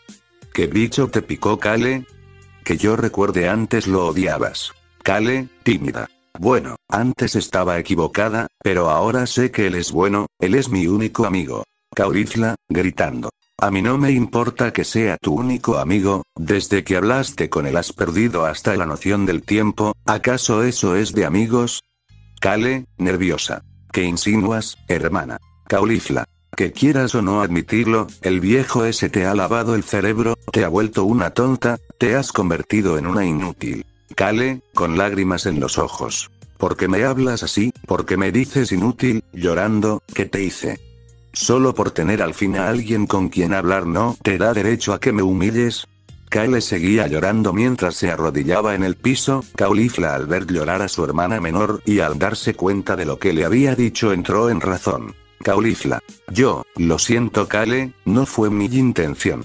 Speaker 1: ¿Qué bicho te picó Kale? Que yo recuerde antes lo odiabas. Kale, tímida. Bueno, antes estaba equivocada, pero ahora sé que él es bueno, él es mi único amigo. Kaulifla, gritando. A mí no me importa que sea tu único amigo, desde que hablaste con él has perdido hasta la noción del tiempo, ¿acaso eso es de amigos? Kale, nerviosa. ¿Qué insinuas, hermana? Caulifla. Que quieras o no admitirlo, el viejo ese te ha lavado el cerebro, te ha vuelto una tonta, te has convertido en una inútil. Kale, con lágrimas en los ojos. ¿Por qué me hablas así? ¿Por qué me dices inútil, llorando, qué te hice? Solo por tener al fin a alguien con quien hablar no te da derecho a que me humilles. Kale seguía llorando mientras se arrodillaba en el piso, Caulifla al ver llorar a su hermana menor y al darse cuenta de lo que le había dicho entró en razón. Caulifla. Yo, lo siento Kale, no fue mi intención.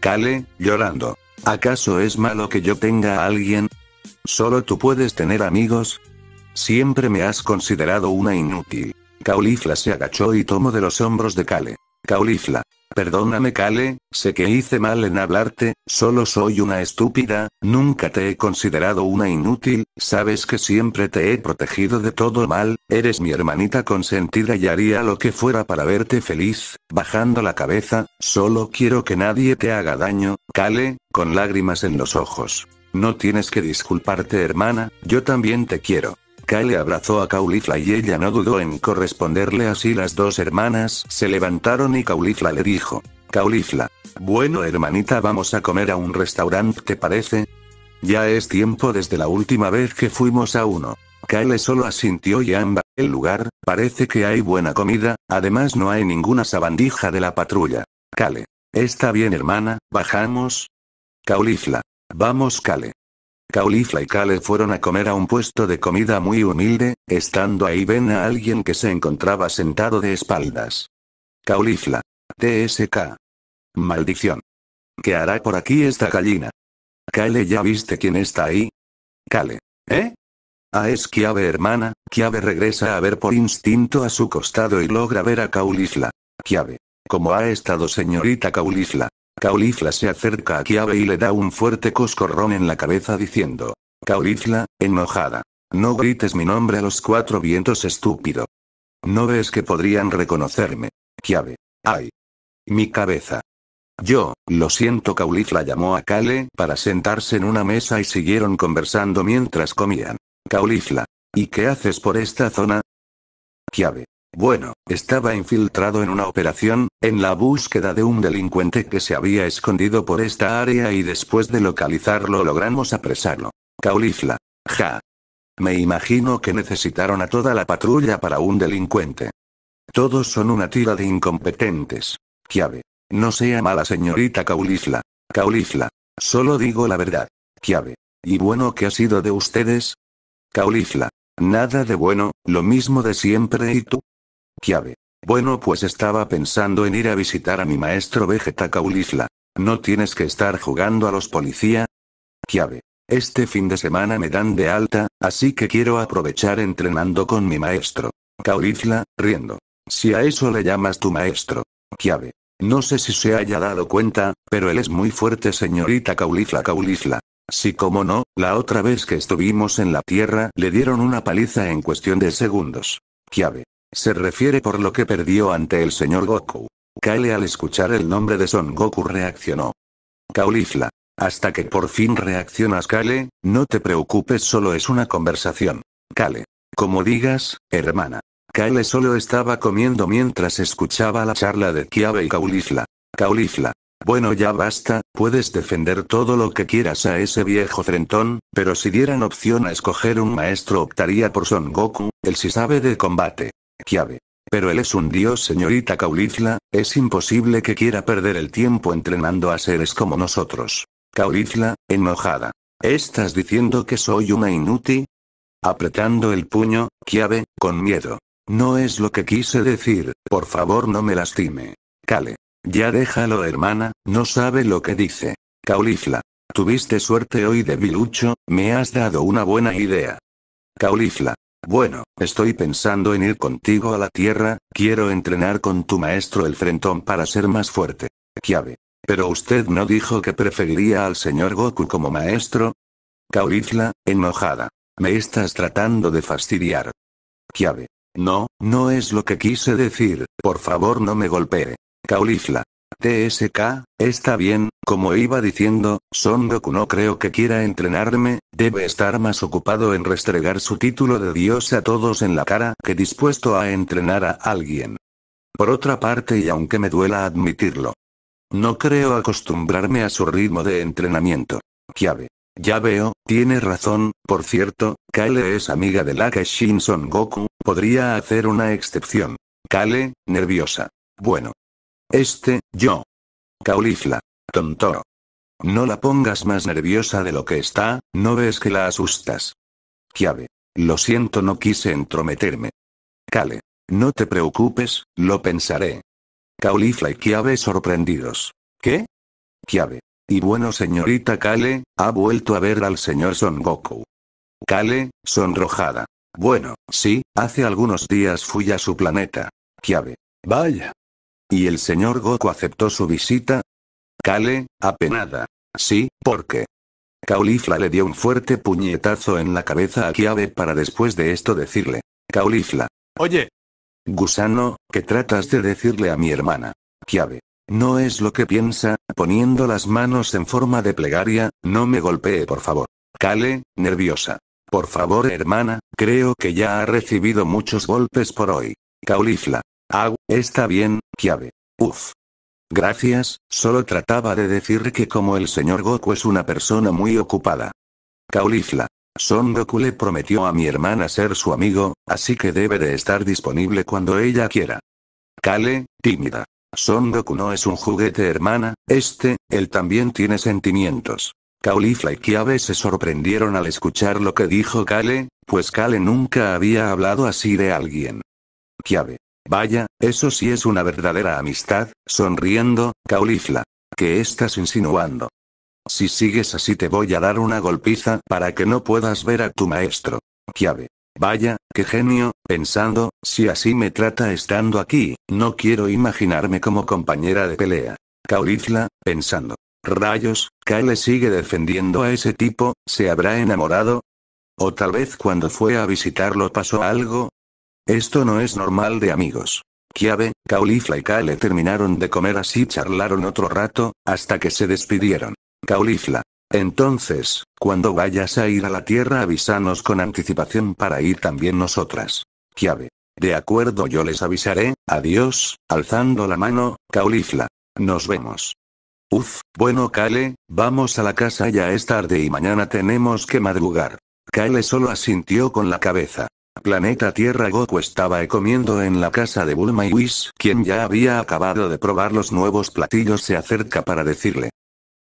Speaker 1: Kale, llorando. ¿Acaso es malo que yo tenga a alguien? Solo tú puedes tener amigos. Siempre me has considerado una inútil. Caulifla se agachó y tomó de los hombros de Kale. Caulifla. Perdóname Kale, sé que hice mal en hablarte, solo soy una estúpida, nunca te he considerado una inútil, sabes que siempre te he protegido de todo mal, eres mi hermanita consentida y haría lo que fuera para verte feliz, bajando la cabeza, solo quiero que nadie te haga daño, Kale, con lágrimas en los ojos. No tienes que disculparte hermana, yo también te quiero. Kale abrazó a Caulifla y ella no dudó en corresponderle así las dos hermanas se levantaron y Caulifla le dijo. Caulifla. Bueno hermanita vamos a comer a un restaurante ¿te parece? Ya es tiempo desde la última vez que fuimos a uno. Kale solo asintió y ambas. El lugar, parece que hay buena comida, además no hay ninguna sabandija de la patrulla. Kale. Está bien hermana, bajamos. Caulifla. Vamos Kale. Caulifla y Kale fueron a comer a un puesto de comida muy humilde, estando ahí ven a alguien que se encontraba sentado de espaldas. Caulifla. TSK. Maldición. ¿Qué hará por aquí esta gallina? Kale ya viste quién está ahí. Kale. ¿Eh? Ah, es Kiave hermana, Kiave regresa a ver por instinto a su costado y logra ver a Caulifla. Kiave. ¿Cómo ha estado señorita Caulifla? Caulifla se acerca a Kiabe y le da un fuerte coscorrón en la cabeza diciendo. Caulifla, enojada. No grites mi nombre a los cuatro vientos estúpido. No ves que podrían reconocerme. Kiabe. Ay. Mi cabeza. Yo, lo siento, Caulifla llamó a Kale para sentarse en una mesa y siguieron conversando mientras comían. Caulifla. ¿Y qué haces por esta zona? Kiabe. Bueno, estaba infiltrado en una operación, en la búsqueda de un delincuente que se había escondido por esta área y después de localizarlo logramos apresarlo. Caulifla. Ja. Me imagino que necesitaron a toda la patrulla para un delincuente. Todos son una tira de incompetentes. Chiave. No sea mala señorita Caulifla. Caulifla. Solo digo la verdad. Chiave. ¿Y bueno qué ha sido de ustedes? Caulifla. Nada de bueno, lo mismo de siempre y tú. Kiabe. Bueno, pues estaba pensando en ir a visitar a mi maestro Vegeta Caulifla. ¿No tienes que estar jugando a los policía? Kiabe. Este fin de semana me dan de alta, así que quiero aprovechar entrenando con mi maestro. Caulifla, riendo. Si a eso le llamas tu maestro. Kiabe. No sé si se haya dado cuenta, pero él es muy fuerte, señorita Kaulisla Kaulisla. Si como no, la otra vez que estuvimos en la Tierra le dieron una paliza en cuestión de segundos. Kiabe. Se refiere por lo que perdió ante el señor Goku. Kale al escuchar el nombre de Son Goku reaccionó. Caulifla. Hasta que por fin reaccionas Kale, no te preocupes solo es una conversación. Kale. Como digas, hermana. Kale solo estaba comiendo mientras escuchaba la charla de Kiabe y Caulifla. Caulifla. Bueno ya basta, puedes defender todo lo que quieras a ese viejo frentón, pero si dieran opción a escoger un maestro optaría por Son Goku, él si sabe de combate. Kiave. Pero él es un dios, señorita Caulifla, es imposible que quiera perder el tiempo entrenando a seres como nosotros. Caulifla, enojada. ¿Estás diciendo que soy una inútil? Apretando el puño, Kiave, con miedo. No es lo que quise decir, por favor no me lastime. Cale. Ya déjalo hermana, no sabe lo que dice. Caulifla. Tuviste suerte hoy de Vilucho, me has dado una buena idea. Caulifla. Bueno, estoy pensando en ir contigo a la Tierra, quiero entrenar con tu maestro el Frentón para ser más fuerte. Kiave. Pero usted no dijo que preferiría al señor Goku como maestro. Caulifla, enojada. Me estás tratando de fastidiar. Kiave. No, no es lo que quise decir, por favor no me golpee. Caulifla. TSK, está bien, como iba diciendo, Son Goku no creo que quiera entrenarme, Debe estar más ocupado en restregar su título de dios a todos en la cara que dispuesto a entrenar a alguien. Por otra parte, y aunque me duela admitirlo, no creo acostumbrarme a su ritmo de entrenamiento. Kiabe. Ya veo, tiene razón, por cierto, Kale es amiga de la que Shinson Goku, podría hacer una excepción. Kale, nerviosa. Bueno. Este, yo. Caulifla. Tontoro. No la pongas más nerviosa de lo que está, no ves que la asustas. Chiave, Lo siento, no quise entrometerme. Kale. No te preocupes, lo pensaré. Caulifla y Kiabe sorprendidos. ¿Qué? Chiave, Y bueno, señorita Kale, ha vuelto a ver al señor Son Goku. Kale, sonrojada. Bueno, sí, hace algunos días fui a su planeta. Chiave, Vaya. ¿Y el señor Goku aceptó su visita? Cale, apenada. Sí, ¿por qué? Caulifla le dio un fuerte puñetazo en la cabeza a Chiave para después de esto decirle. Caulifla. Oye. Gusano, ¿qué tratas de decirle a mi hermana? Kiave. No es lo que piensa, poniendo las manos en forma de plegaria, no me golpee por favor. Kale, nerviosa. Por favor hermana, creo que ya ha recibido muchos golpes por hoy. Caulifla. Ah, está bien, Kiave. Uf. Gracias, solo trataba de decir que como el señor Goku es una persona muy ocupada. Caulifla. Son Goku le prometió a mi hermana ser su amigo, así que debe de estar disponible cuando ella quiera. Kale, tímida. Son Goku no es un juguete hermana, este, él también tiene sentimientos. Caulifla y Kiabe se sorprendieron al escuchar lo que dijo Kale, pues Kale nunca había hablado así de alguien. Kiabe. Vaya, eso sí es una verdadera amistad, sonriendo, Caulifla. ¿Qué estás insinuando? Si sigues así te voy a dar una golpiza para que no puedas ver a tu maestro. Quiave. Vaya, qué genio, pensando, si así me trata estando aquí, no quiero imaginarme como compañera de pelea. Caulifla, pensando. Rayos, Kyle sigue defendiendo a ese tipo, ¿se habrá enamorado? O tal vez cuando fue a visitarlo pasó algo, esto no es normal de amigos. Kiabe, Caulifla y Kale terminaron de comer así charlaron otro rato, hasta que se despidieron. Caulifla. Entonces, cuando vayas a ir a la Tierra avísanos con anticipación para ir también nosotras. Kiabe. De acuerdo yo les avisaré, adiós, alzando la mano, Caulifla. Nos vemos. Uf, bueno Kale, vamos a la casa ya es tarde y mañana tenemos que madrugar. Kale solo asintió con la cabeza. Planeta Tierra Goku estaba comiendo en la casa de Bulma y Whis, quien ya había acabado de probar los nuevos platillos se acerca para decirle.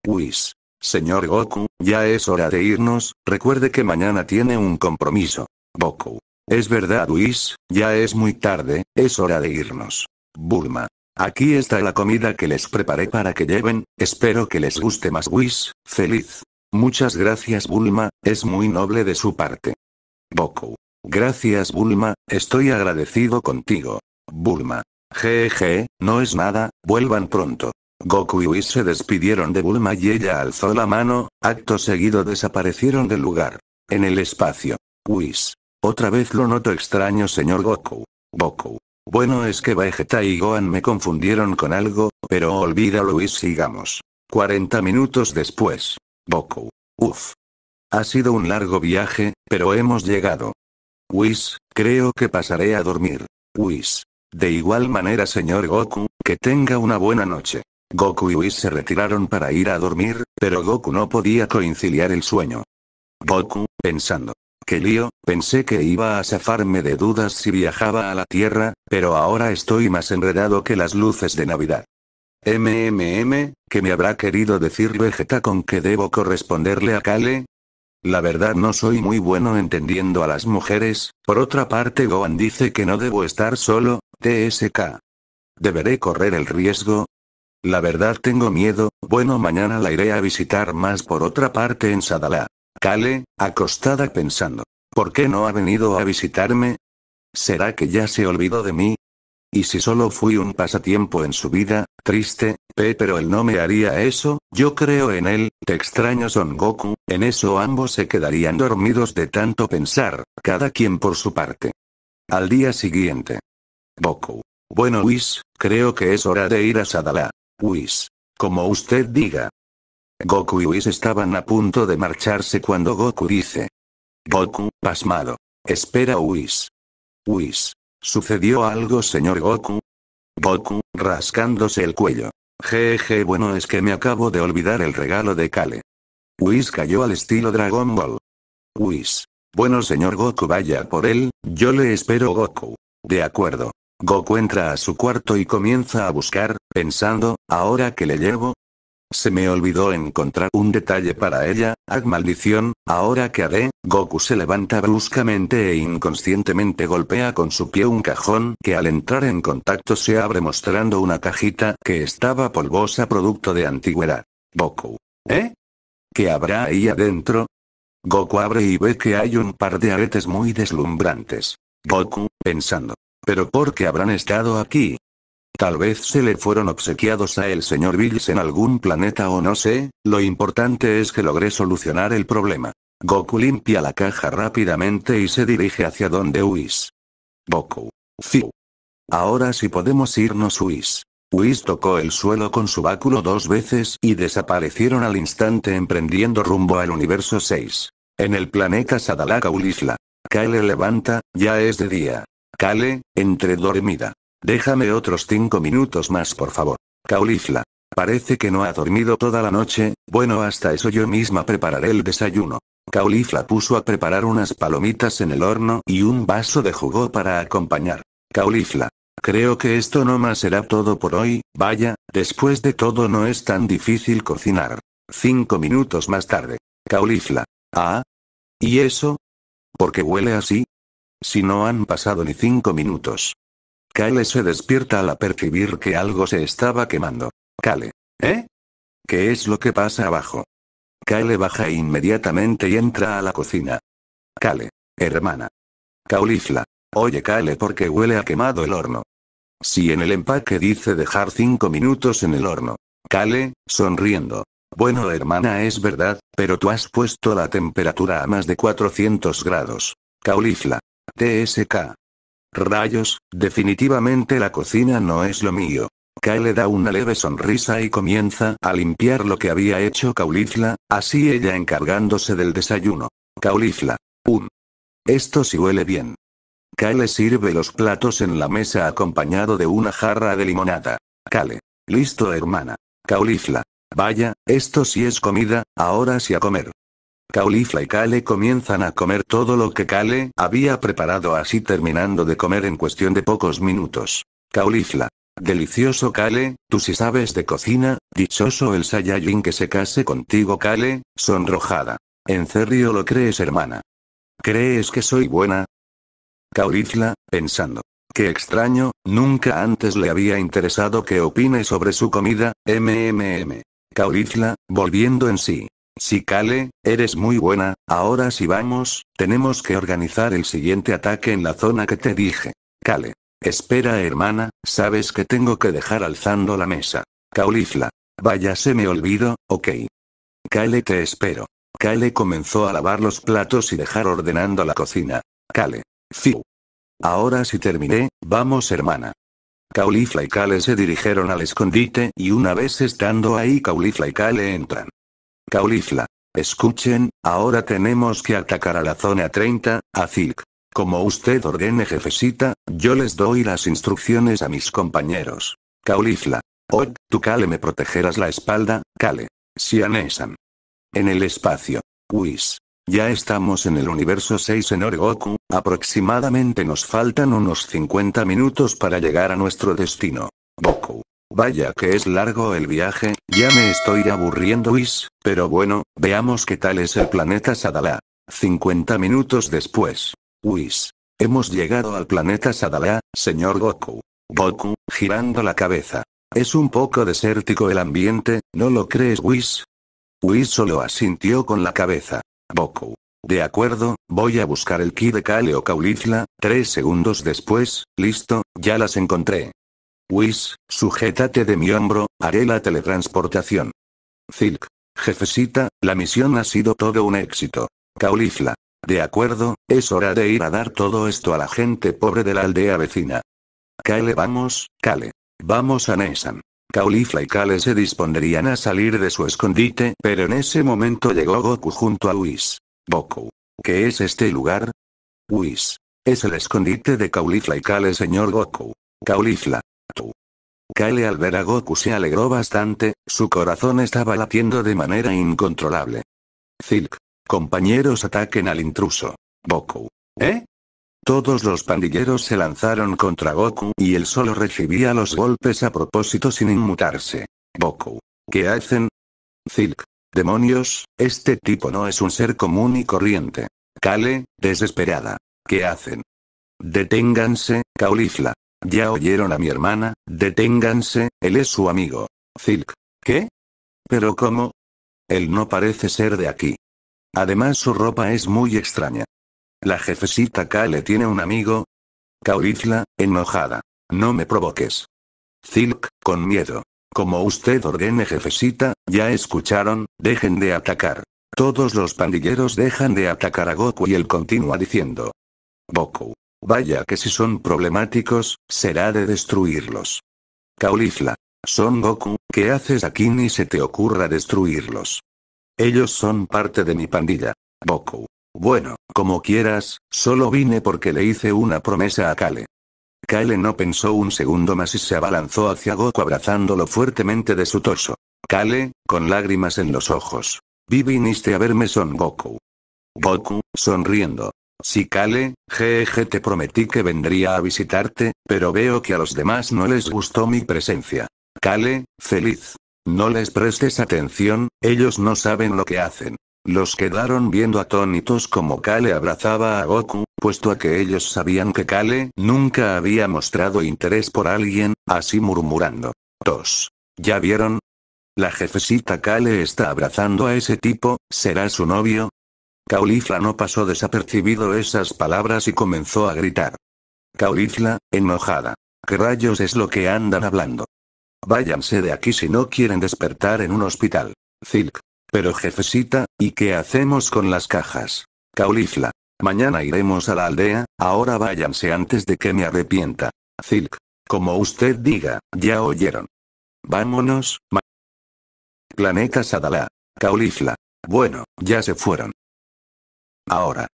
Speaker 1: Whis. Señor Goku, ya es hora de irnos, recuerde que mañana tiene un compromiso. Goku. Es verdad Whis, ya es muy tarde, es hora de irnos. Bulma. Aquí está la comida que les preparé para que lleven, espero que les guste más Whis, feliz. Muchas gracias Bulma, es muy noble de su parte. Goku. Gracias Bulma, estoy agradecido contigo. Bulma. Jeje, no es nada, vuelvan pronto. Goku y Whis se despidieron de Bulma y ella alzó la mano, acto seguido desaparecieron del lugar. En el espacio. Whis. Otra vez lo noto extraño señor Goku. Goku. Bueno es que Vegeta y Gohan me confundieron con algo, pero olvídalo y sigamos. 40 minutos después. Goku. Uf. Ha sido un largo viaje, pero hemos llegado. Whis, creo que pasaré a dormir. Whis. De igual manera, señor Goku, que tenga una buena noche. Goku y Whis se retiraron para ir a dormir, pero Goku no podía conciliar el sueño. Goku, pensando. ¡Qué lío! Pensé que iba a zafarme de dudas si viajaba a la Tierra, pero ahora estoy más enredado que las luces de Navidad. MMM, ¿qué me habrá querido decir Vegeta con que debo corresponderle a Kale? La verdad no soy muy bueno entendiendo a las mujeres, por otra parte Gohan dice que no debo estar solo, TSK. ¿Deberé correr el riesgo? La verdad tengo miedo, bueno mañana la iré a visitar más por otra parte en Sadala. Kale, acostada pensando. ¿Por qué no ha venido a visitarme? ¿Será que ya se olvidó de mí? Y si solo fui un pasatiempo en su vida, triste, eh, pero él no me haría eso, yo creo en él, te extraño Son Goku, en eso ambos se quedarían dormidos de tanto pensar, cada quien por su parte. Al día siguiente. Goku. Bueno Whis, creo que es hora de ir a Sadala. Whis. Como usted diga. Goku y Whis estaban a punto de marcharse cuando Goku dice. Goku, pasmado. Espera Whis. Whis. ¿Sucedió algo, señor Goku? Goku, rascándose el cuello. Jeje, bueno, es que me acabo de olvidar el regalo de Kale. Whis cayó al estilo Dragon Ball. Whis. Bueno, señor Goku, vaya por él, yo le espero, Goku. De acuerdo. Goku entra a su cuarto y comienza a buscar, pensando, ahora que le llevo, se me olvidó encontrar un detalle para ella, ¡ah maldición! ¿Ahora que haré? Goku se levanta bruscamente e inconscientemente golpea con su pie un cajón que al entrar en contacto se abre mostrando una cajita que estaba polvosa producto de antigüedad. Goku. ¿Eh? ¿Qué habrá ahí adentro? Goku abre y ve que hay un par de aretes muy deslumbrantes. Goku, pensando. ¿Pero por qué habrán estado aquí? Tal vez se le fueron obsequiados a el señor Bills en algún planeta o no sé, lo importante es que logré solucionar el problema. Goku limpia la caja rápidamente y se dirige hacia donde Whis. Goku. Fiu. Ahora sí podemos irnos Whis. Whis tocó el suelo con su báculo dos veces y desaparecieron al instante emprendiendo rumbo al universo 6. En el planeta Sadalaka Ulisla. Kale levanta, ya es de día. Kale, entre dormida. Déjame otros cinco minutos más, por favor. Caulifla. Parece que no ha dormido toda la noche, bueno, hasta eso yo misma prepararé el desayuno. Caulifla puso a preparar unas palomitas en el horno y un vaso de jugo para acompañar. Caulifla. Creo que esto no más será todo por hoy, vaya, después de todo no es tan difícil cocinar. Cinco minutos más tarde. Caulifla. Ah. ¿Y eso? ¿Por qué huele así? Si no han pasado ni cinco minutos. Kale se despierta al apercibir que algo se estaba quemando. Kale. ¿Eh? ¿Qué es lo que pasa abajo? Kale baja inmediatamente y entra a la cocina. Kale. Hermana. Caulifla. Oye Kale porque huele a quemado el horno. Si en el empaque dice dejar cinco minutos en el horno. Kale, sonriendo. Bueno hermana es verdad, pero tú has puesto la temperatura a más de 400 grados. Caulifla. TSK. Rayos, definitivamente la cocina no es lo mío. Kale da una leve sonrisa y comienza a limpiar lo que había hecho Caulifla, así ella encargándose del desayuno. Caulifla. Un. Esto sí huele bien. Kale sirve los platos en la mesa acompañado de una jarra de limonada. Kale. Listo hermana. Caulifla. Vaya, esto sí es comida, ahora sí a comer. Caulifla y Kale comienzan a comer todo lo que Kale había preparado así terminando de comer en cuestión de pocos minutos. Caulifla. Delicioso Kale, tú si sí sabes de cocina, dichoso el Saiyajin que se case contigo Kale, sonrojada. ¿En serio lo crees hermana? ¿Crees que soy buena? Caulifla, pensando. Qué extraño, nunca antes le había interesado que opine sobre su comida, mmm. Caulifla, volviendo en sí. Si Kale, eres muy buena, ahora sí vamos, tenemos que organizar el siguiente ataque en la zona que te dije. Kale. Espera hermana, sabes que tengo que dejar alzando la mesa. Caulifla. Vaya se me olvido, ok. Kale te espero. Kale comenzó a lavar los platos y dejar ordenando la cocina. Kale. Fiu. Ahora si terminé, vamos hermana. Caulifla y Kale se dirigieron al escondite y una vez estando ahí Caulifla y Kale entran. Caulifla. Escuchen, ahora tenemos que atacar a la zona 30, a Como usted ordene jefecita, yo les doy las instrucciones a mis compañeros. Caulifla. hoy tú Kale me protegerás la espalda, Cale. Sianesan. En el espacio. Whis. Ya estamos en el universo 6 en Orgoku, aproximadamente nos faltan unos 50 minutos para llegar a nuestro destino. Goku. Vaya que es largo el viaje, ya me estoy aburriendo Whis, pero bueno, veamos qué tal es el planeta Sadala. 50 minutos después. Whis. Hemos llegado al planeta Sadala, señor Goku. Goku, girando la cabeza. Es un poco desértico el ambiente, ¿no lo crees Whis? Whis solo asintió con la cabeza. Goku. De acuerdo, voy a buscar el ki de Kale o Caulifla, tres segundos después, listo, ya las encontré. Whis, pues, sujétate de mi hombro, haré la teletransportación. Zilk. Jefecita, la misión ha sido todo un éxito. Caulifla. De acuerdo, es hora de ir a dar todo esto a la gente pobre de la aldea vecina. Kale, vamos, Kale. Vamos a Nesan. Caulifla y Kale se dispondrían a salir de su escondite, pero en ese momento llegó Goku junto a Whis. Goku. ¿Qué es este lugar? Whis. Es el escondite de Caulifla y Kale, señor Goku. Caulifla. Kale al ver a Goku se alegró bastante, su corazón estaba latiendo de manera incontrolable. Zilk. Compañeros ataquen al intruso. Goku. ¿Eh? Todos los pandilleros se lanzaron contra Goku y él solo recibía los golpes a propósito sin inmutarse. Goku. ¿Qué hacen? Zilk. Demonios, este tipo no es un ser común y corriente. Kale, desesperada. ¿Qué hacen? Deténganse, Caulifla. Ya oyeron a mi hermana, deténganse, él es su amigo. Zilk. ¿Qué? ¿Pero cómo? Él no parece ser de aquí. Además su ropa es muy extraña. La jefecita le tiene un amigo. Kaurizla, enojada. No me provoques. Zilk, con miedo. Como usted ordene jefecita, ya escucharon, dejen de atacar. Todos los pandilleros dejan de atacar a Goku y él continúa diciendo. Goku. Vaya que si son problemáticos, será de destruirlos. Caulifla. Son Goku, ¿qué haces aquí ni se te ocurra destruirlos? Ellos son parte de mi pandilla. Goku. Bueno, como quieras, solo vine porque le hice una promesa a Kale. Kale no pensó un segundo más y se abalanzó hacia Goku abrazándolo fuertemente de su torso. Kale, con lágrimas en los ojos. Vi viniste a verme Son Goku. Goku, sonriendo, si Kale, jeje te prometí que vendría a visitarte, pero veo que a los demás no les gustó mi presencia. Kale, feliz. No les prestes atención, ellos no saben lo que hacen. Los quedaron viendo atónitos como Kale abrazaba a Goku, puesto a que ellos sabían que Kale nunca había mostrado interés por alguien, así murmurando. Tos. ¿Ya vieron? La jefecita Kale está abrazando a ese tipo, ¿será su novio? Caulifla no pasó desapercibido esas palabras y comenzó a gritar. Caulifla, enojada. ¿Qué rayos es lo que andan hablando? Váyanse de aquí si no quieren despertar en un hospital. Zilk. Pero jefecita, ¿y qué hacemos con las cajas? Caulifla. Mañana iremos a la aldea, ahora váyanse antes de que me arrepienta. Zilk. Como usted diga, ya oyeron. Vámonos, ma Planeta Sadala. Caulifla. Bueno, ya se fueron. Ahora.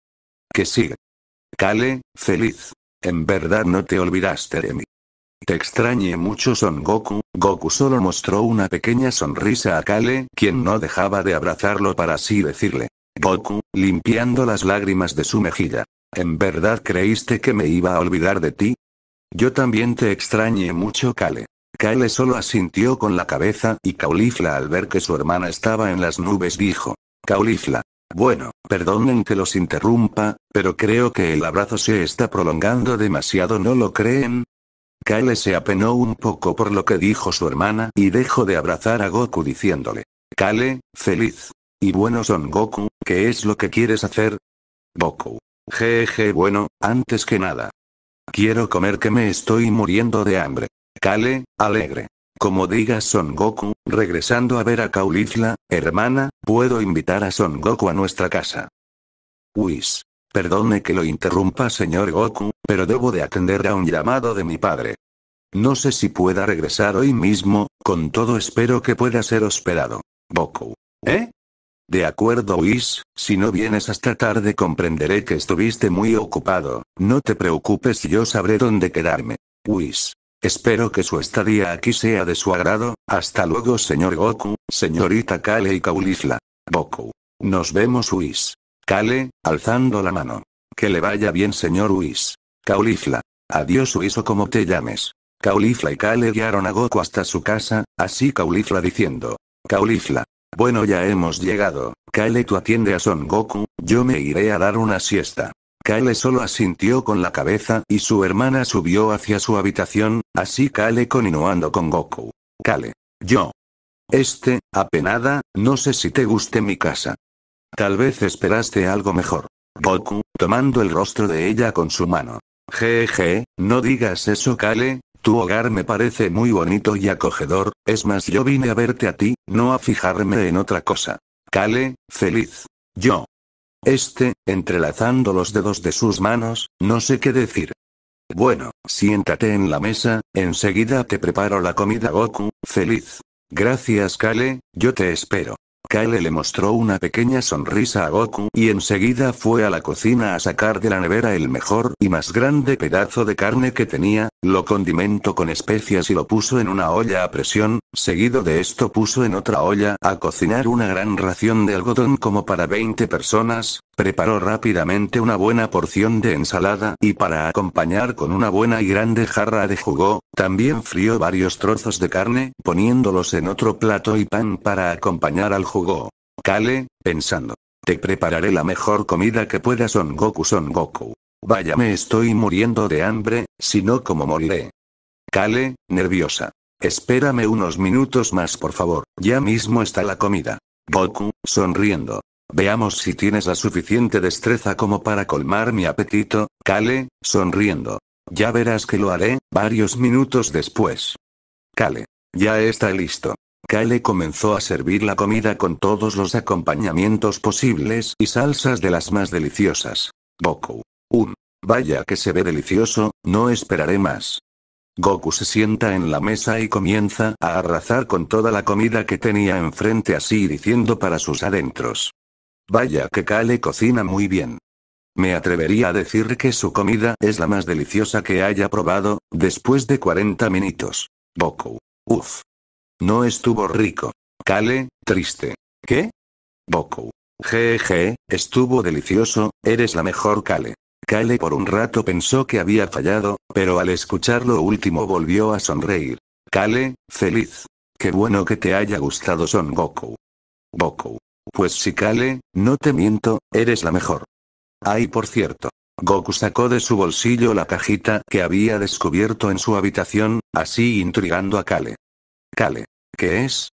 Speaker 1: ¿Qué sigue? Kale, feliz. En verdad no te olvidaste de mí. Te extrañé mucho Son Goku. Goku solo mostró una pequeña sonrisa a Kale, quien no dejaba de abrazarlo para así decirle. Goku, limpiando las lágrimas de su mejilla. ¿En verdad creíste que me iba a olvidar de ti? Yo también te extrañé mucho Kale. Kale solo asintió con la cabeza y Caulifla al ver que su hermana estaba en las nubes dijo. Caulifla, bueno, perdonen que los interrumpa, pero creo que el abrazo se está prolongando demasiado, ¿no lo creen? Kale se apenó un poco por lo que dijo su hermana y dejó de abrazar a Goku diciéndole, Kale, feliz. Y bueno son Goku, ¿qué es lo que quieres hacer? Goku. Jeje, bueno, antes que nada. Quiero comer que me estoy muriendo de hambre. Kale, alegre. Como diga Son Goku, regresando a ver a Caulifla, hermana, puedo invitar a Son Goku a nuestra casa. Whis. Perdone que lo interrumpa, señor Goku, pero debo de atender a un llamado de mi padre. No sé si pueda regresar hoy mismo, con todo espero que pueda ser esperado. Goku. ¿Eh? De acuerdo, Whis, si no vienes hasta tarde comprenderé que estuviste muy ocupado, no te preocupes, yo sabré dónde quedarme. Whis. Espero que su estadía aquí sea de su agrado. Hasta luego, señor Goku, señorita Kale y Caulifla. Goku. Nos vemos, Whis. Kale, alzando la mano. Que le vaya bien, señor Whis. Caulifla. Adiós, Whis o como te llames. Caulifla y Kale guiaron a Goku hasta su casa, así Caulifla diciendo. Caulifla. Bueno, ya hemos llegado. Kale, tú atiende a Son Goku, yo me iré a dar una siesta. Kale solo asintió con la cabeza y su hermana subió hacia su habitación, así Kale continuando con Goku. Kale. Yo. Este, apenada, no sé si te guste mi casa. Tal vez esperaste algo mejor. Goku, tomando el rostro de ella con su mano. Jeje, no digas eso Kale, tu hogar me parece muy bonito y acogedor, es más yo vine a verte a ti, no a fijarme en otra cosa. Kale, feliz. Yo. Este, entrelazando los dedos de sus manos, no sé qué decir. Bueno, siéntate en la mesa, enseguida te preparo la comida Goku, feliz. Gracias Kale, yo te espero. Kale le mostró una pequeña sonrisa a Goku y enseguida fue a la cocina a sacar de la nevera el mejor y más grande pedazo de carne que tenía, lo condimentó con especias y lo puso en una olla a presión, seguido de esto puso en otra olla a cocinar una gran ración de algodón como para 20 personas, preparó rápidamente una buena porción de ensalada y para acompañar con una buena y grande jarra de jugo, también frío varios trozos de carne, poniéndolos en otro plato y pan para acompañar al jugó. Kale, pensando. Te prepararé la mejor comida que pueda Son Goku Son Goku. Vaya me estoy muriendo de hambre, si no como moriré. Kale, nerviosa. Espérame unos minutos más por favor, ya mismo está la comida. Goku, sonriendo. Veamos si tienes la suficiente destreza como para colmar mi apetito, Kale, sonriendo. Ya verás que lo haré, varios minutos después. Kale. Ya está listo. Kale comenzó a servir la comida con todos los acompañamientos posibles y salsas de las más deliciosas. Goku. Un. Vaya que se ve delicioso, no esperaré más. Goku se sienta en la mesa y comienza a arrasar con toda la comida que tenía enfrente así diciendo para sus adentros. Vaya que Kale cocina muy bien. Me atrevería a decir que su comida es la más deliciosa que haya probado, después de 40 minutos. Goku. Uf. No estuvo rico. Kale, triste. ¿Qué? Boku. Jeje, estuvo delicioso, eres la mejor Kale. Kale por un rato pensó que había fallado, pero al escuchar lo último volvió a sonreír. Kale, feliz. Qué bueno que te haya gustado Son Goku. Goku. Pues si Kale, no te miento, eres la mejor. Ay por cierto. Goku sacó de su bolsillo la cajita que había descubierto en su habitación, así intrigando a Kale. Kale. ¿Qué es?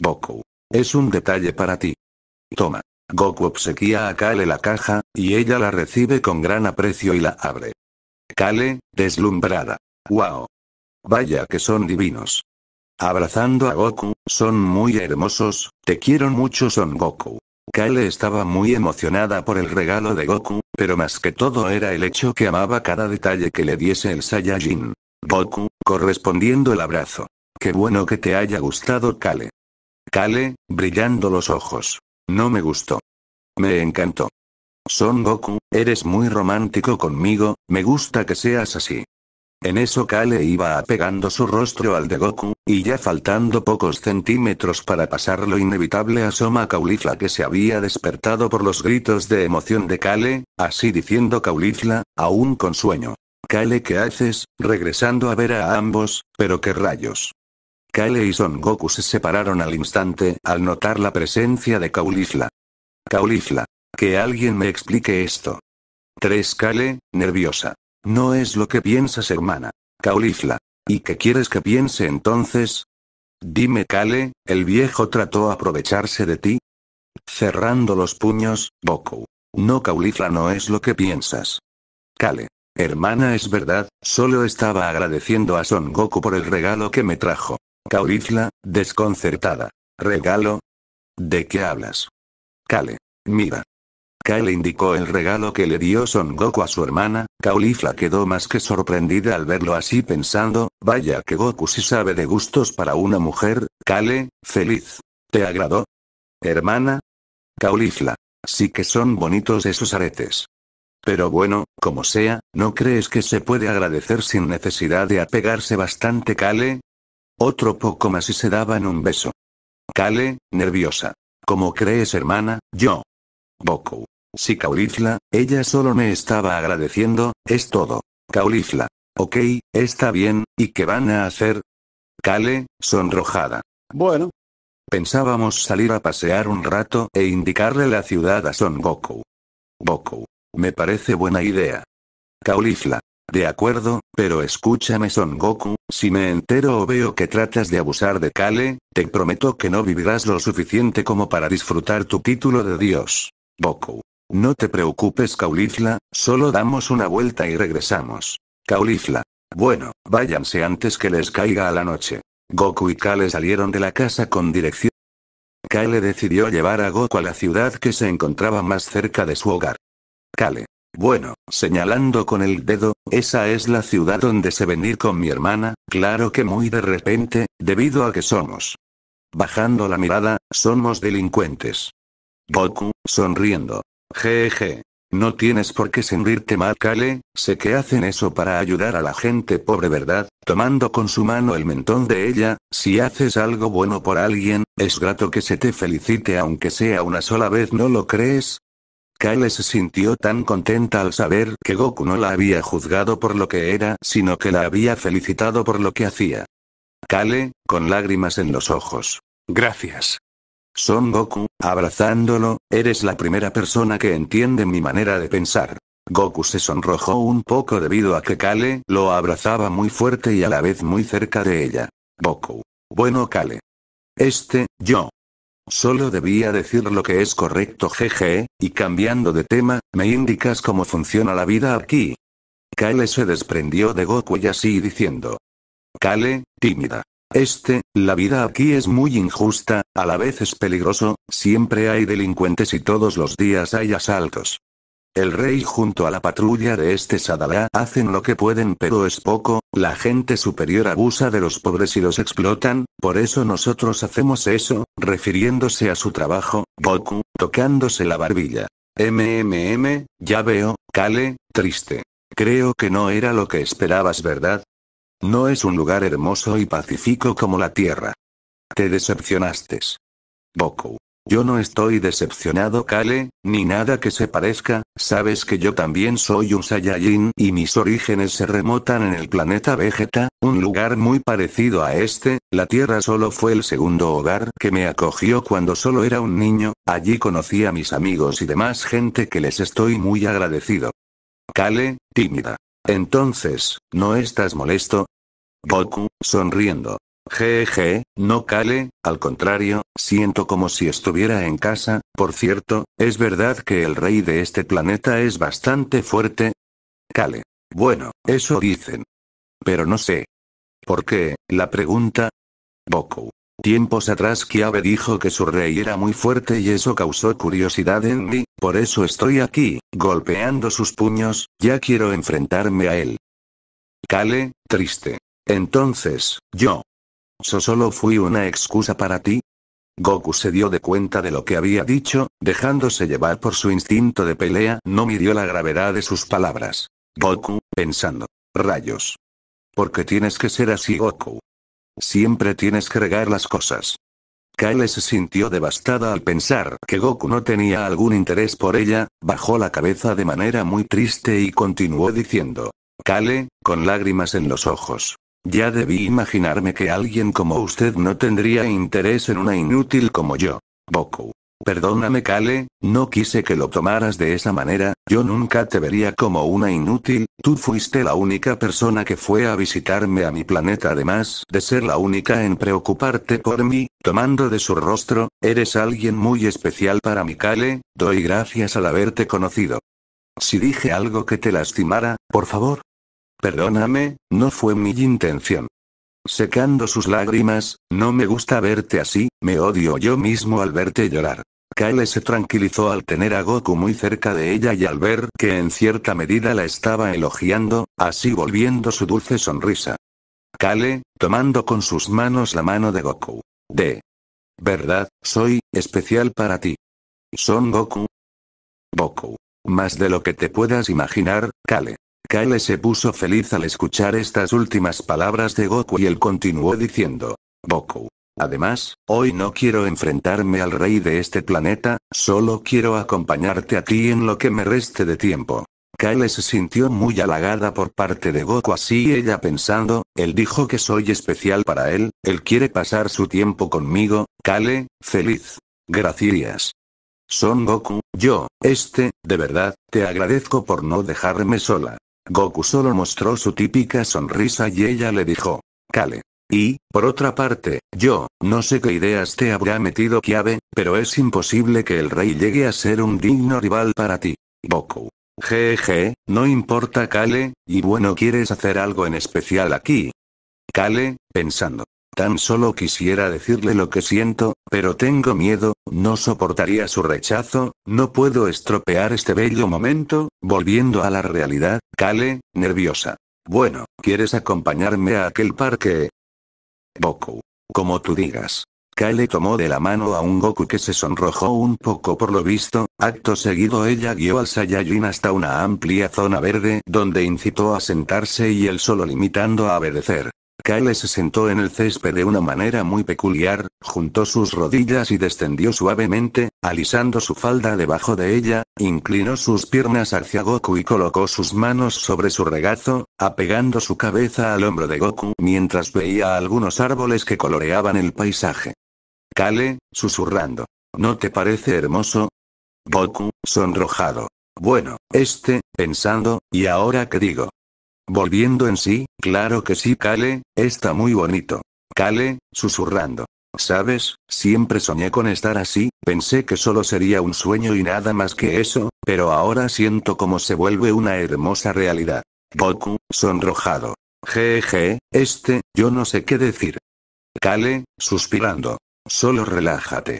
Speaker 1: Goku. Es un detalle para ti. Toma. Goku obsequia a Kale la caja, y ella la recibe con gran aprecio y la abre. Kale, deslumbrada. ¡Wow! Vaya que son divinos. Abrazando a Goku, son muy hermosos, te quiero mucho Son Goku. Kale estaba muy emocionada por el regalo de Goku, pero más que todo era el hecho que amaba cada detalle que le diese el Saiyajin. Goku, correspondiendo el abrazo. Qué bueno que te haya gustado Kale. Kale, brillando los ojos. No me gustó. Me encantó. Son Goku, eres muy romántico conmigo, me gusta que seas así. En eso Kale iba apegando su rostro al de Goku, y ya faltando pocos centímetros para pasar lo inevitable asoma Caulifla que se había despertado por los gritos de emoción de Kale, así diciendo Caulifla, aún con sueño. Kale ¿qué haces? regresando a ver a ambos, pero qué rayos. Kale y Son Goku se separaron al instante, al notar la presencia de Caulifla. Caulifla. Que alguien me explique esto. 3. Kale, nerviosa. No es lo que piensas, hermana. Caulifla. ¿Y qué quieres que piense entonces? Dime, Kale, ¿el viejo trató aprovecharse de ti? Cerrando los puños, Goku. No, Caulifla, no es lo que piensas. Kale. Hermana, es verdad, solo estaba agradeciendo a Son Goku por el regalo que me trajo. Caulifla, desconcertada. ¿Regalo? ¿De qué hablas? Kale. Mira. Kale indicó el regalo que le dio Son Goku a su hermana, Caulifla quedó más que sorprendida al verlo así pensando, vaya que Goku sí sabe de gustos para una mujer, Kale, feliz. ¿Te agradó? Hermana? Caulifla. Sí que son bonitos esos aretes. Pero bueno, como sea, ¿no crees que se puede agradecer sin necesidad de apegarse bastante Kale? Otro poco más y se daban un beso. Kale, nerviosa. ¿Cómo crees, hermana? Yo. Boku. Si Caulifla, ella solo me estaba agradeciendo, es todo. Caulifla. Ok, está bien, ¿y qué van a hacer? Kale, sonrojada. Bueno. Pensábamos salir a pasear un rato e indicarle la ciudad a Son Goku. Boku. Me parece buena idea. Caulifla. De acuerdo, pero escúchame Son Goku, si me entero o veo que tratas de abusar de Kale, te prometo que no vivirás lo suficiente como para disfrutar tu título de Dios. Goku. No te preocupes Caulifla, solo damos una vuelta y regresamos. Caulifla. Bueno, váyanse antes que les caiga a la noche. Goku y Kale salieron de la casa con dirección. Kale decidió llevar a Goku a la ciudad que se encontraba más cerca de su hogar. Kale. Bueno, señalando con el dedo, esa es la ciudad donde se venir con mi hermana, claro que muy de repente, debido a que somos. Bajando la mirada, somos delincuentes. Goku, sonriendo. Jeje. No tienes por qué sentirte mal, Kale, sé que hacen eso para ayudar a la gente pobre, ¿verdad? Tomando con su mano el mentón de ella, si haces algo bueno por alguien, es grato que se te felicite aunque sea una sola vez, ¿no lo crees? Kale se sintió tan contenta al saber que Goku no la había juzgado por lo que era, sino que la había felicitado por lo que hacía. Kale, con lágrimas en los ojos. Gracias. Son Goku, abrazándolo, eres la primera persona que entiende mi manera de pensar. Goku se sonrojó un poco debido a que Kale lo abrazaba muy fuerte y a la vez muy cerca de ella. Goku. Bueno Kale. Este, yo. Solo debía decir lo que es correcto jeje, y cambiando de tema, ¿me indicas cómo funciona la vida aquí? Kale se desprendió de Goku y así diciendo. Kale, tímida. Este, la vida aquí es muy injusta, a la vez es peligroso, siempre hay delincuentes y todos los días hay asaltos. El rey junto a la patrulla de este Sadala hacen lo que pueden pero es poco, la gente superior abusa de los pobres y los explotan, por eso nosotros hacemos eso, refiriéndose a su trabajo, Boku, tocándose la barbilla. MMM, ya veo, Kale, triste. Creo que no era lo que esperabas, ¿verdad? No es un lugar hermoso y pacífico como la Tierra. Te decepcionaste. Boku. Yo no estoy decepcionado, Kale, ni nada que se parezca, sabes que yo también soy un Saiyajin y mis orígenes se remotan en el planeta Vegeta, un lugar muy parecido a este, la Tierra solo fue el segundo hogar que me acogió cuando solo era un niño, allí conocí a mis amigos y demás gente que les estoy muy agradecido. Kale, tímida. Entonces, ¿no estás molesto? Goku, sonriendo. Jeje, no cale, al contrario, siento como si estuviera en casa, por cierto, ¿es verdad que el rey de este planeta es bastante fuerte? Cale. Bueno, eso dicen. Pero no sé. ¿Por qué? La pregunta. Boku. Tiempos atrás Kiabe dijo que su rey era muy fuerte y eso causó curiosidad en mí, por eso estoy aquí, golpeando sus puños, ya quiero enfrentarme a él. Kale, triste. Entonces, yo, So solo fui una excusa para ti. Goku se dio de cuenta de lo que había dicho, dejándose llevar por su instinto de pelea, no midió la gravedad de sus palabras. Goku, pensando. Rayos. ¿Por qué tienes que ser así, Goku. Siempre tienes que regar las cosas. Kale se sintió devastada al pensar que Goku no tenía algún interés por ella, bajó la cabeza de manera muy triste y continuó diciendo. Kale, con lágrimas en los ojos. Ya debí imaginarme que alguien como usted no tendría interés en una inútil como yo. Boku. Perdóname, Kale, no quise que lo tomaras de esa manera, yo nunca te vería como una inútil, tú fuiste la única persona que fue a visitarme a mi planeta además de ser la única en preocuparte por mí, tomando de su rostro, eres alguien muy especial para mí, Kale, doy gracias al haberte conocido. Si dije algo que te lastimara, por favor, Perdóname, no fue mi intención. Secando sus lágrimas, no me gusta verte así, me odio yo mismo al verte llorar. Kale se tranquilizó al tener a Goku muy cerca de ella y al ver que en cierta medida la estaba elogiando, así volviendo su dulce sonrisa. Kale, tomando con sus manos la mano de Goku. De verdad, soy especial para ti. Son Goku. Goku. Más de lo que te puedas imaginar, Kale. Kale se puso feliz al escuchar estas últimas palabras de Goku y él continuó diciendo. Goku. Además, hoy no quiero enfrentarme al rey de este planeta, solo quiero acompañarte a ti en lo que me reste de tiempo. Kale se sintió muy halagada por parte de Goku así ella pensando, él dijo que soy especial para él, él quiere pasar su tiempo conmigo, Kale, feliz. Gracias. Son Goku, yo, este, de verdad, te agradezco por no dejarme sola. Goku solo mostró su típica sonrisa y ella le dijo, Kale. Y, por otra parte, yo, no sé qué ideas te habrá metido Kiabe, pero es imposible que el rey llegue a ser un digno rival para ti. Goku. Jeje, no importa Kale, y bueno, ¿quieres hacer algo en especial aquí? Kale, pensando. Tan solo quisiera decirle lo que siento, pero tengo miedo, no soportaría su rechazo, no puedo estropear este bello momento, volviendo a la realidad, Kale, nerviosa. Bueno, ¿quieres acompañarme a aquel parque? Goku. Como tú digas. Kale tomó de la mano a un Goku que se sonrojó un poco por lo visto, acto seguido ella guió al Saiyajin hasta una amplia zona verde donde incitó a sentarse y él solo limitando a obedecer. Kale se sentó en el césped de una manera muy peculiar, juntó sus rodillas y descendió suavemente, alisando su falda debajo de ella, inclinó sus piernas hacia Goku y colocó sus manos sobre su regazo, apegando su cabeza al hombro de Goku mientras veía algunos árboles que coloreaban el paisaje. Kale, susurrando. ¿No te parece hermoso? Goku, sonrojado. Bueno, este, pensando, ¿y ahora qué digo? Volviendo en sí, claro que sí, Kale, está muy bonito. Kale, susurrando. Sabes, siempre soñé con estar así, pensé que solo sería un sueño y nada más que eso, pero ahora siento como se vuelve una hermosa realidad. Goku, sonrojado. Jeje, este, yo no sé qué decir. Kale, suspirando. Solo relájate.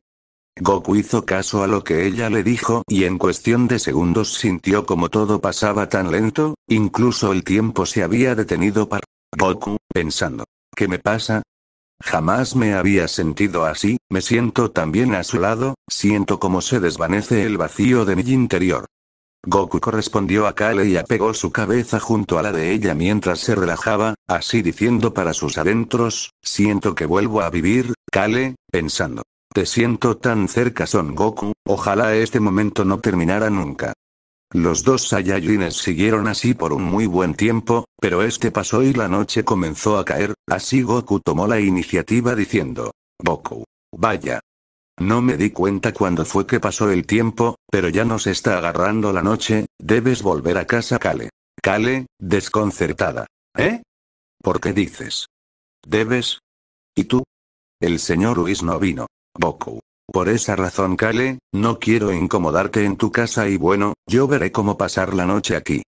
Speaker 1: Goku hizo caso a lo que ella le dijo y en cuestión de segundos sintió como todo pasaba tan lento, incluso el tiempo se había detenido para Goku, pensando, ¿qué me pasa? Jamás me había sentido así, me siento también a su lado, siento como se desvanece el vacío de mi interior. Goku correspondió a Kale y apegó su cabeza junto a la de ella mientras se relajaba, así diciendo para sus adentros, siento que vuelvo a vivir, Kale, pensando, te siento tan cerca Son Goku, ojalá este momento no terminara nunca. Los dos Saiyajines siguieron así por un muy buen tiempo, pero este pasó y la noche comenzó a caer, así Goku tomó la iniciativa diciendo, Goku, vaya. No me di cuenta cuando fue que pasó el tiempo, pero ya nos está agarrando la noche, debes volver a casa Kale. Kale, desconcertada. ¿Eh? ¿Por qué dices? ¿Debes? ¿Y tú? El señor Whis no vino. Boku. Por esa razón, Kale, no quiero incomodarte en tu casa y bueno, yo veré cómo pasar la noche aquí.